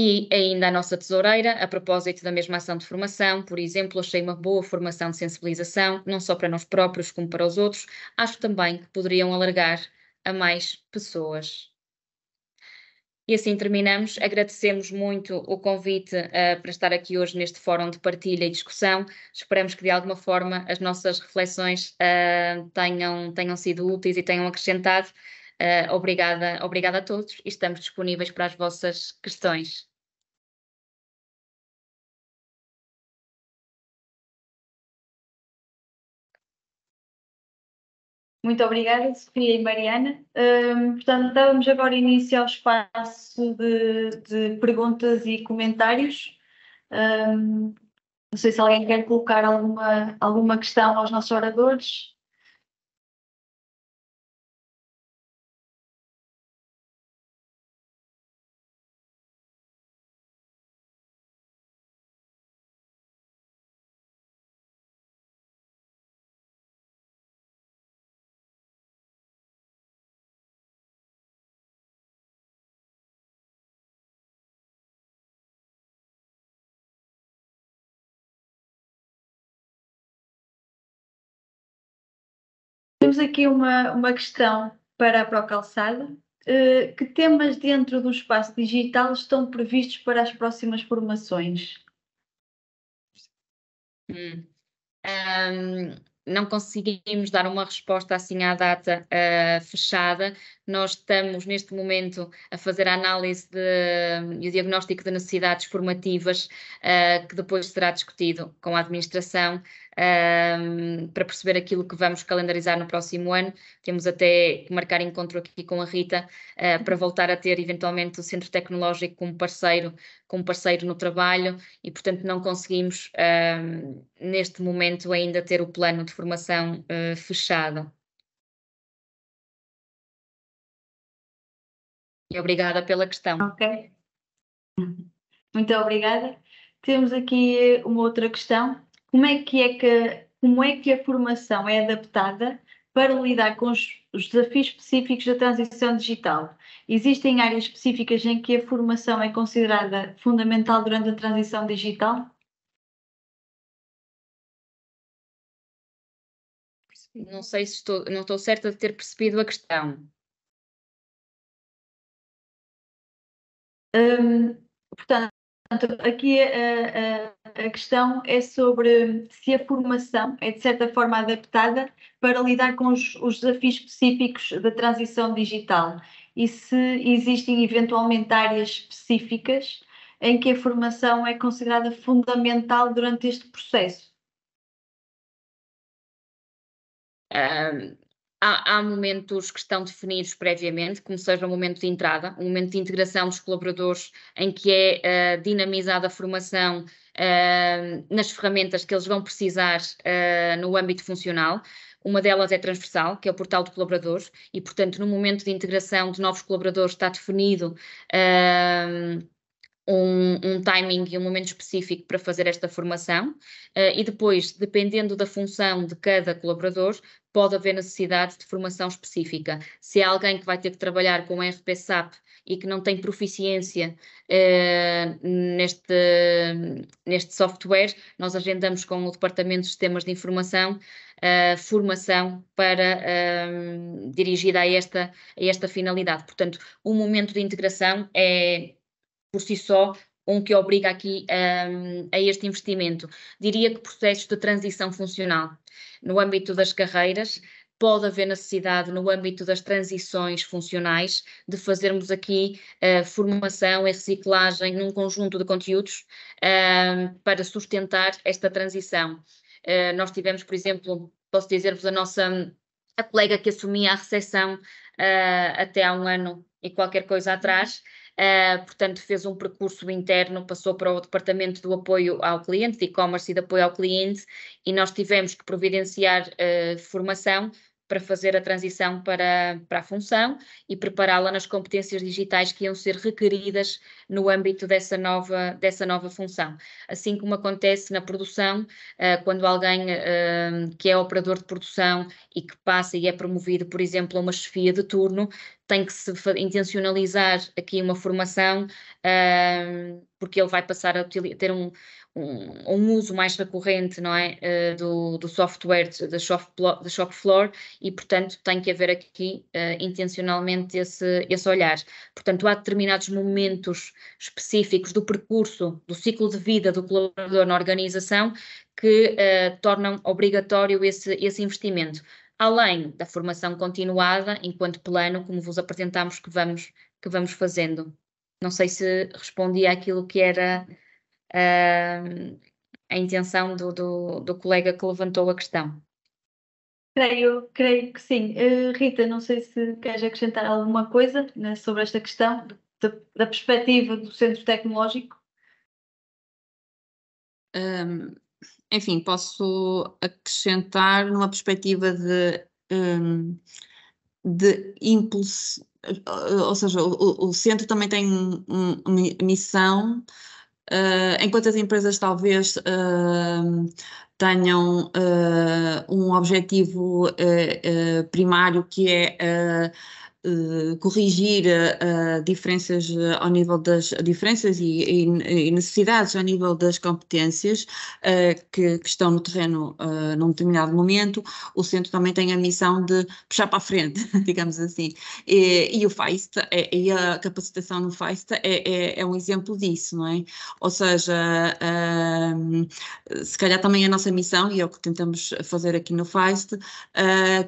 E ainda a nossa tesoureira, a propósito da mesma ação de formação, por exemplo, achei uma boa formação de sensibilização, não só para nós próprios como para os outros, acho também que poderiam alargar a mais pessoas. E assim terminamos. Agradecemos muito o convite uh, para estar aqui hoje neste fórum de partilha e discussão. Esperamos que de alguma forma as nossas reflexões uh, tenham, tenham sido úteis e tenham acrescentado. Uh, obrigada, obrigada a todos e estamos disponíveis para as vossas questões. Muito obrigada, Sofia e Mariana. Um, portanto, dávamos agora início ao espaço de, de perguntas e comentários. Um, não sei se alguém quer colocar alguma, alguma questão aos nossos oradores. temos aqui uma, uma questão para a Procalçada. Eh, que temas dentro do espaço digital estão previstos para as próximas formações? Hum. Um, não conseguimos dar uma resposta assim à data uh, fechada, nós estamos neste momento a fazer a análise de, e o diagnóstico de necessidades formativas, uh, que depois será discutido com a administração ehm, para perceber aquilo que vamos calendarizar no próximo ano. Temos até que marcar encontro aqui com a Rita uh, para uhum. voltar a ter eventualmente o Centro Tecnológico como parceiro, como parceiro no trabalho e, portanto, não conseguimos ehm, neste momento ainda ter o plano de formação uh, fechado. E obrigada pela questão. Ok. Muito obrigada. Temos aqui uma outra questão. Como é que, é que, como é que a formação é adaptada para lidar com os, os desafios específicos da transição digital? Existem áreas específicas em que a formação é considerada fundamental durante a transição digital? Não sei se estou, não estou certa de ter percebido a questão. portanto, aqui a, a, a, questão é sobre se a formação é de certa forma adaptada para lidar com os, os desafios específicos da transição digital e se existem eventualmente áreas específicas em que a formação é considerada fundamental durante este processo. Há, há, momentos que estão definidos previamente, como seja o momento de entrada, o momento de integração dos colaboradores, em que é uh, dinamizada a formação uh, nas ferramentas que eles vão precisar uh, no âmbito funcional. Uma delas é transversal, que é o portal de colaboradores, e, portanto, no momento de integração de novos colaboradores está definido. Um, um, timing e um momento específico para fazer esta formação, uh, e depois, dependendo da função de cada colaborador, pode haver necessidade de formação específica. Se é alguém que vai ter que trabalhar com RP-SAP e que não tem proficiência eh, neste, neste software, nós agendamos com o Departamento de Sistemas de Informação eh, formação para eh, dirigida a esta, a esta finalidade. Portanto, o momento de integração é por si só um que obriga aqui um, ehm, a este investimento. Diria que processos de transição funcional no âmbito das carreiras, pode haver necessidade, no âmbito das transições funcionais, de fazermos aqui uh, formação e reciclagem num conjunto de conteúdos uh, para sustentar esta transição. Uh, nós tivemos, por exemplo, posso dizer-vos a nossa a colega que assumia a recepção eh, até há um ano e qualquer coisa atrás, Uh, portanto, fez um percurso interno, passou para o Departamento do Apoio ao Cliente, de e-commerce e de apoio ao cliente, e nós tivemos que providenciar uh, formação para fazer a transição para, para a função e prepará-la nas competências digitais que iam ser requeridas no âmbito dessa nova, dessa nova função. Assim como acontece na produção, eh, quando alguém eh, que é operador de produção e que passa e é promovido, por exemplo, a uma chefia de turno, tem que se intencionalizar aqui uma formação, eh, porque ele vai passar a ter um, um, um uso mais recorrente não é? do, do software da shop, da shop floor e, portanto, tem que haver aqui intencionalmente esse, esse olhar. Portanto, há determinados momentos específicos do percurso, do ciclo de vida do colaborador na organização que uh, tornam obrigatório esse, esse investimento. Além da formação continuada, enquanto plano, como vos apresentámos, que vamos, que vamos fazendo. Não sei se respondi àquilo que era uh, a intenção do, do, do colega que levantou a questão. Creio, creio que sim. Uh, Rita, não sei se queres acrescentar alguma coisa né, sobre esta questão da, da perspectiva do centro tecnológico? Um, enfim, posso acrescentar numa perspectiva de, um, de impulso, eh, ou seja, o, o centro também tem uma missão. Uh, enquanto as empresas talvez uh, tenham uh, um objetivo primário que é eh, corrigir uh, diferenças ao nível das diferenças e, e, e, necessidades ao nível das competências que, que, estão no terreno num determinado momento, o centro também tem a missão de puxar para a frente, digamos assim. E, e o FAIST, é, e a capacitação no FAIST é, é, é, um exemplo disso, não é? Ou seja, se calhar também a nossa missão, e é o que tentamos fazer aqui no FAIST,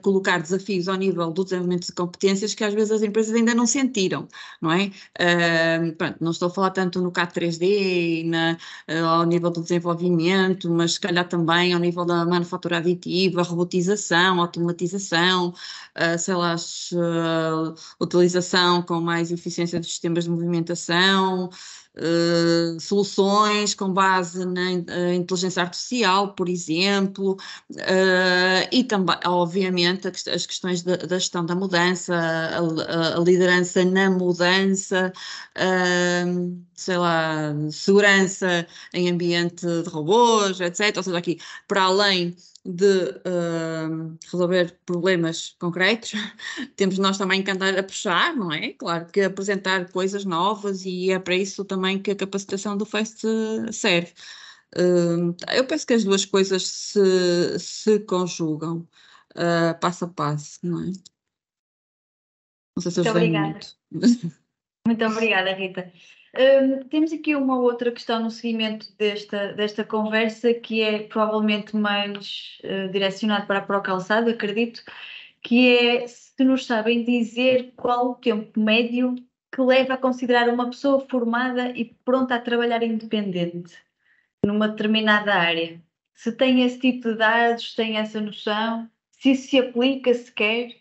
colocar desafios ao nível do desenvolvimento de competências que é às vezes as empresas ainda não sentiram, não é? Uh, pronto, não estou a falar tanto no K3D na, uh, ao nível do desenvolvimento, mas se calhar também ao nível da manufatura aditiva, robotização, automatização, uh, sei lá, eh, utilização com mais eficiência dos sistemas de movimentação, eh, soluções com base na eh, inteligência artificial, por exemplo, uh, e também, obviamente, as questões da, da gestão da mudança, a, a, a liderança na mudança, uh, sei lá, segurança em ambiente de robôs, etc. Ou seja, aqui, para além de uh, resolver problemas concretos, temos nós também que andar a puxar, não é? Claro que apresentar coisas novas e é para isso também que a capacitação do FEST serve. Uh, eu penso que as duas coisas se, se conjugam uh, passo a passo, não é? Não sei se Muito obrigada. Muito. muito obrigada, Rita. Um, temos aqui uma outra questão no seguimento desta, desta conversa, que é provavelmente mais uh, eh, direcionada para a calçado. acredito, que é se nos sabem dizer qual o tempo médio que leva a considerar uma pessoa formada e pronta a trabalhar independente numa determinada área. Se tem esse tipo de dados, tem essa noção, se isso se aplica sequer.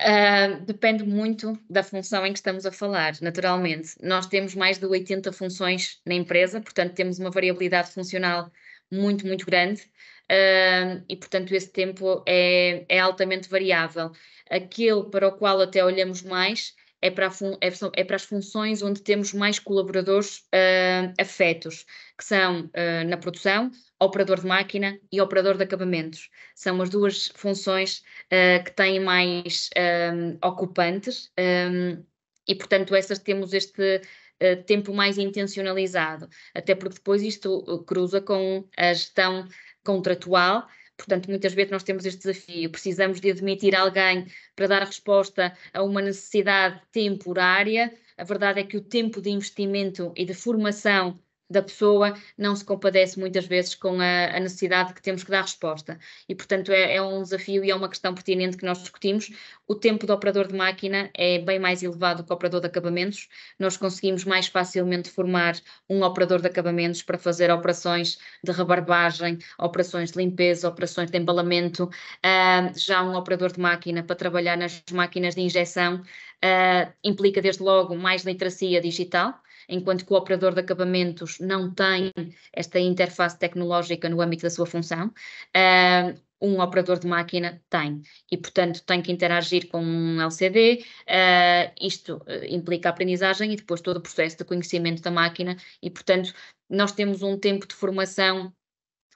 Uh, depende muito da função em que estamos a falar, naturalmente. Nós temos mais de 80 funções na empresa, portanto, temos uma variabilidade funcional muito, muito grande uh, e, portanto, esse tempo é, é, altamente variável. Aquele para o qual até olhamos mais é para, é, é para as funções onde temos mais colaboradores uh, afetos, que são na produção, operador de máquina e operador de acabamentos. São as duas funções uh, que têm mais um, ehm, ocupantes um, ehm, e, portanto, essas temos este uh, tempo mais intencionalizado, até porque depois isto eh, cruza com a gestão contratual. Portanto, muitas vezes nós temos este desafio. Precisamos de admitir alguém para dar resposta a uma necessidade temporária. A verdade é que o tempo de investimento e de formação da pessoa não se compadece muitas vezes com a, a necessidade que temos que dar resposta. E, portanto, é, é, um desafio e é uma questão pertinente que nós discutimos. O tempo do operador de máquina é bem mais elevado que o operador de acabamentos. Nós conseguimos mais facilmente formar um operador de acabamentos para fazer operações de rebarbagem, operações de limpeza, operações de embalamento. Uh, já um operador de máquina para trabalhar nas máquinas de injeção uh, implica, desde logo, mais literacia digital enquanto que o operador de acabamentos não tem esta interface tecnológica no âmbito da sua função, uh, um operador de máquina tem e, portanto, tem que interagir com um LCD. Uh, ah, isto ah, implica aprendizagem e depois todo o processo de conhecimento da máquina, e, portanto, nós temos um tempo de formação.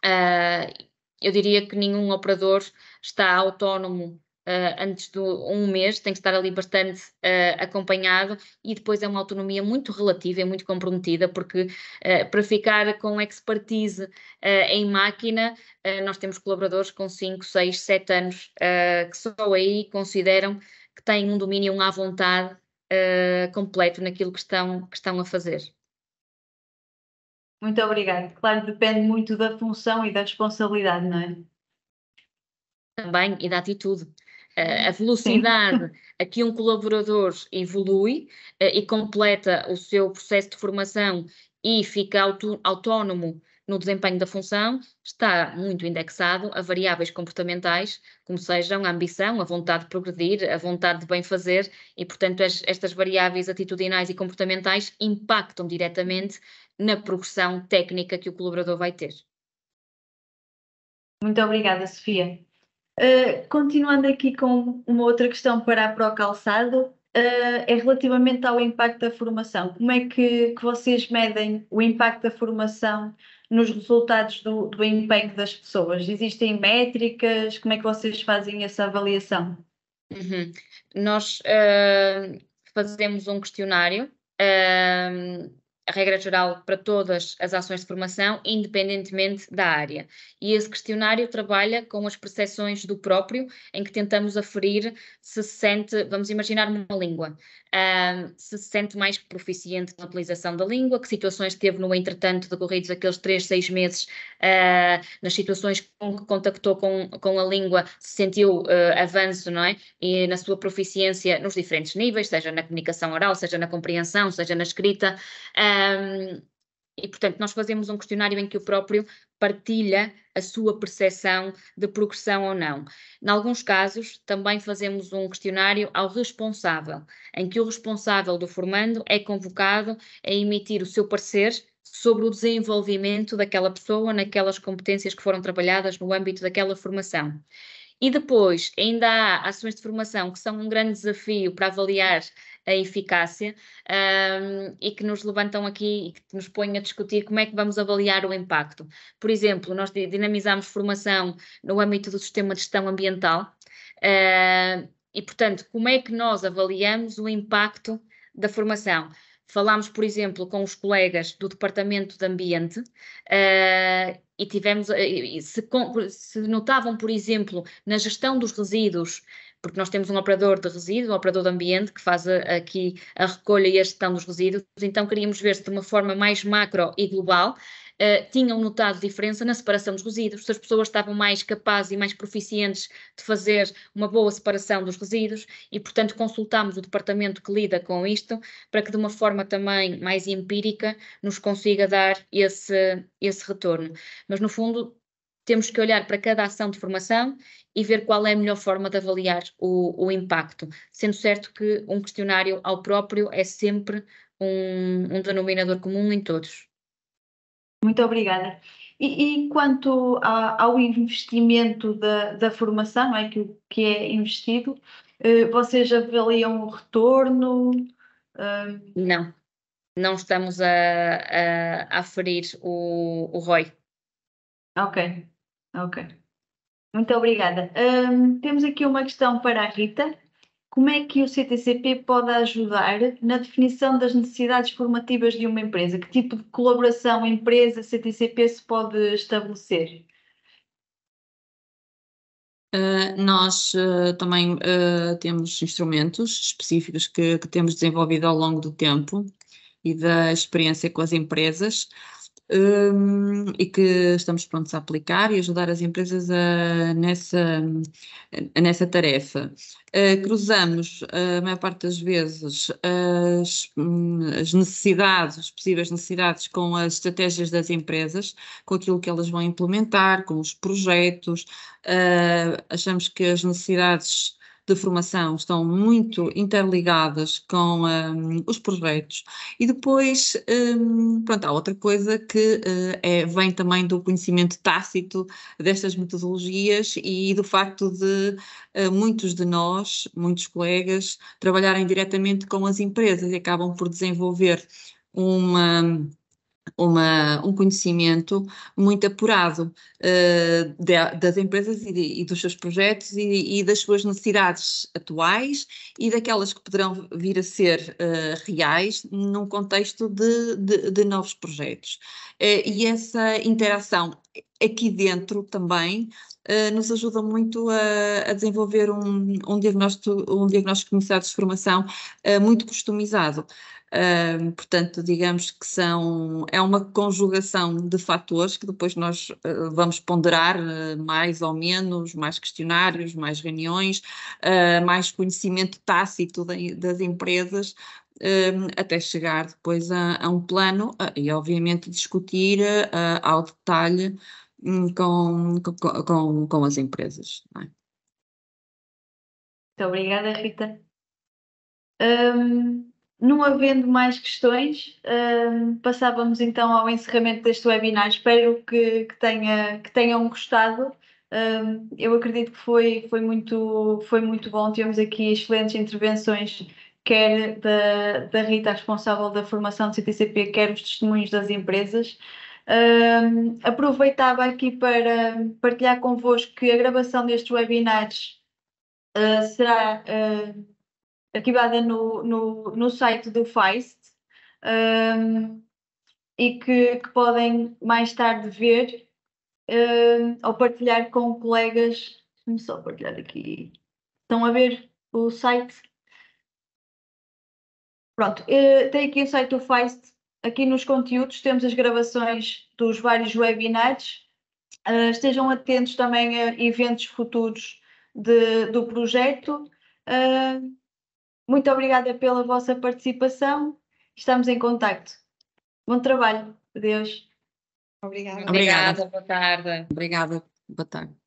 Uh, eu diria que nenhum operador está autónomo Uh, antes de um mês, tem que estar ali bastante uh, acompanhado e depois é uma autonomia muito relativa e muito comprometida, porque uh, para ficar com expertise em máquina, nós temos colaboradores com 5, 6, 7 anos que só aí consideram que têm um domínio à vontade completo naquilo que estão, que estão a fazer. Muito obrigada. Claro, depende muito da função e da responsabilidade, não é? Também e da atitude a velocidade a que um colaborador evolui eh, e completa o seu processo de formação e fica autónomo no desempenho da função está muito indexado a variáveis comportamentais, como sejam a ambição, a vontade de progredir, a vontade de bem fazer, e, portanto, as, estas variáveis atitudinais e comportamentais impactam diretamente na progressão técnica que o colaborador vai ter. Muito obrigada, Sofia. Eh, continuando aqui com uma outra questão para a Procalçado, uh, eh, é relativamente ao impacto da formação. Como é que, que vocês medem o impacto da formação nos resultados do, do empenho das pessoas? Existem métricas? Como é que vocês fazem essa avaliação? Uhum. Nós uh, fazemos um questionário uh, a regra geral para todas as ações de formação, independentemente da área. E esse questionário trabalha com as percepções do próprio, em que tentamos aferir se se sente, vamos imaginar uma língua, um, se se sente mais proficiente na utilização da língua, que situações teve no entretanto decorridos aqueles três, seis meses, uh, nas situações com que contactou com, com a língua, se sentiu uh, avanço, não é? E na sua proficiência nos diferentes níveis, seja na comunicação oral, seja na compreensão, seja na escrita. Um, e, portanto, nós fazemos um questionário em que o próprio partilha a sua percepção de progressão ou não. Em alguns casos, também fazemos um questionário ao responsável, em que o responsável do formando é convocado a emitir o seu parecer sobre o desenvolvimento daquela pessoa naquelas competências que foram trabalhadas no âmbito daquela formação. E depois, ainda há ações de formação que são um grande desafio para avaliar a eficácia um, e que nos levantam aqui e que nos põem a discutir como é que vamos avaliar o impacto. Por exemplo, nós dinamizamos formação no âmbito do sistema de gestão ambiental uh, e, portanto, como é que nós avaliamos o impacto da formação? Falámos, por exemplo, com os colegas do Departamento de Ambiente uh, e tivemos, eh, se, se notavam, por exemplo, na gestão dos resíduos, porque nós temos um operador de resíduos, um operador de ambiente, que faz a, aqui a recolha e a gestão dos resíduos, então queríamos ver se de uma forma mais macro e global Uh, tinham notado diferença na separação dos resíduos, se as pessoas estavam mais capazes e mais proficientes de fazer uma boa separação dos resíduos e, portanto, consultámos o departamento que lida com isto para que, de uma forma também mais empírica, nos consiga dar esse, esse retorno. Mas, no fundo, temos que olhar para cada ação de formação e ver qual é a melhor forma de avaliar o, o impacto, sendo certo que um questionário ao próprio é sempre um, um denominador comum em todos. Muito obrigada. E, e quanto a, ao investimento da, da formação, é que, o que é investido, eh, vocês avaliam o retorno? Eh, não, não estamos a, a, a aferir o, o ROI. Ok, Ok. Muito obrigada. Um, temos aqui uma questão para a Rita. Como é que o CTCP pode ajudar na definição das necessidades formativas de uma empresa? Que tipo de colaboração empresa-CTCP se pode estabelecer? Uh, nós uh, também uh, temos instrumentos específicos que, que, temos desenvolvido ao longo do tempo e da experiência com as empresas um, e que estamos prontos a aplicar e ajudar as empresas a, nessa, a, nessa tarefa. Uh, cruzamos, uh, a maior parte das vezes, as, hum, as, necessidades, as possíveis necessidades com as estratégias das empresas, com aquilo que elas vão implementar, com os projetos. Uh, achamos que as necessidades de formação estão muito interligadas com um, os projetos. E depois, um, pronto, há outra coisa que uh, é, vem também do conhecimento tácito destas metodologias e do facto de uh, muitos de nós, muitos colegas, trabalharem diretamente com as empresas e acabam por desenvolver uma uma, um conhecimento muito apurado uh, de, das empresas e, de, e, dos seus projetos e, e, das suas necessidades atuais e daquelas que poderão vir a ser uh, reais num contexto de, de novos projetos. Uh, e essa interação aqui dentro também nos ajuda muito a, a desenvolver um, um, diagnóstico, um diagnóstico iniciado de formação muito customizado portanto, digamos que são, é uma conjugação de fatores que depois nós uh, vamos ponderar uh, mais ou menos, mais questionários, mais reuniões, ah, mais conhecimento tácito de, das empresas, até chegar depois a, a um plano e, obviamente, discutir ao detalhe um, com, com, com, as empresas. É? Muito obrigada, Rita. Não havendo mais questões, hum, passávamos então ao encerramento deste webinar. Espero que, que tenha, que tenham gostado. Hum, eu acredito que foi, foi, muito, foi muito bom. Tivemos aqui excelentes intervenções, quer da, da Rita, responsável da formação do CTCP, quer os testemunhos das empresas. Hum, aproveitava aqui para partilhar convosco que a gravação destes webinars será arquivada no, no, no site do Feist um, e que, que, podem mais tarde ver um, ou partilhar com colegas. Deixa-me só partilhar aqui. Estão a ver o site? Pronto, uh, tem aqui o site do Feist. Aqui nos conteúdos temos as gravações dos vários webinars. Uh, estejam atentos também a eventos futuros de, do projeto. Uh, muito obrigada pela vossa participação. Estamos em contacto. Bom trabalho. Adeus. Obrigada. Obrigada. Boa tarde. Obrigada. Boa tarde.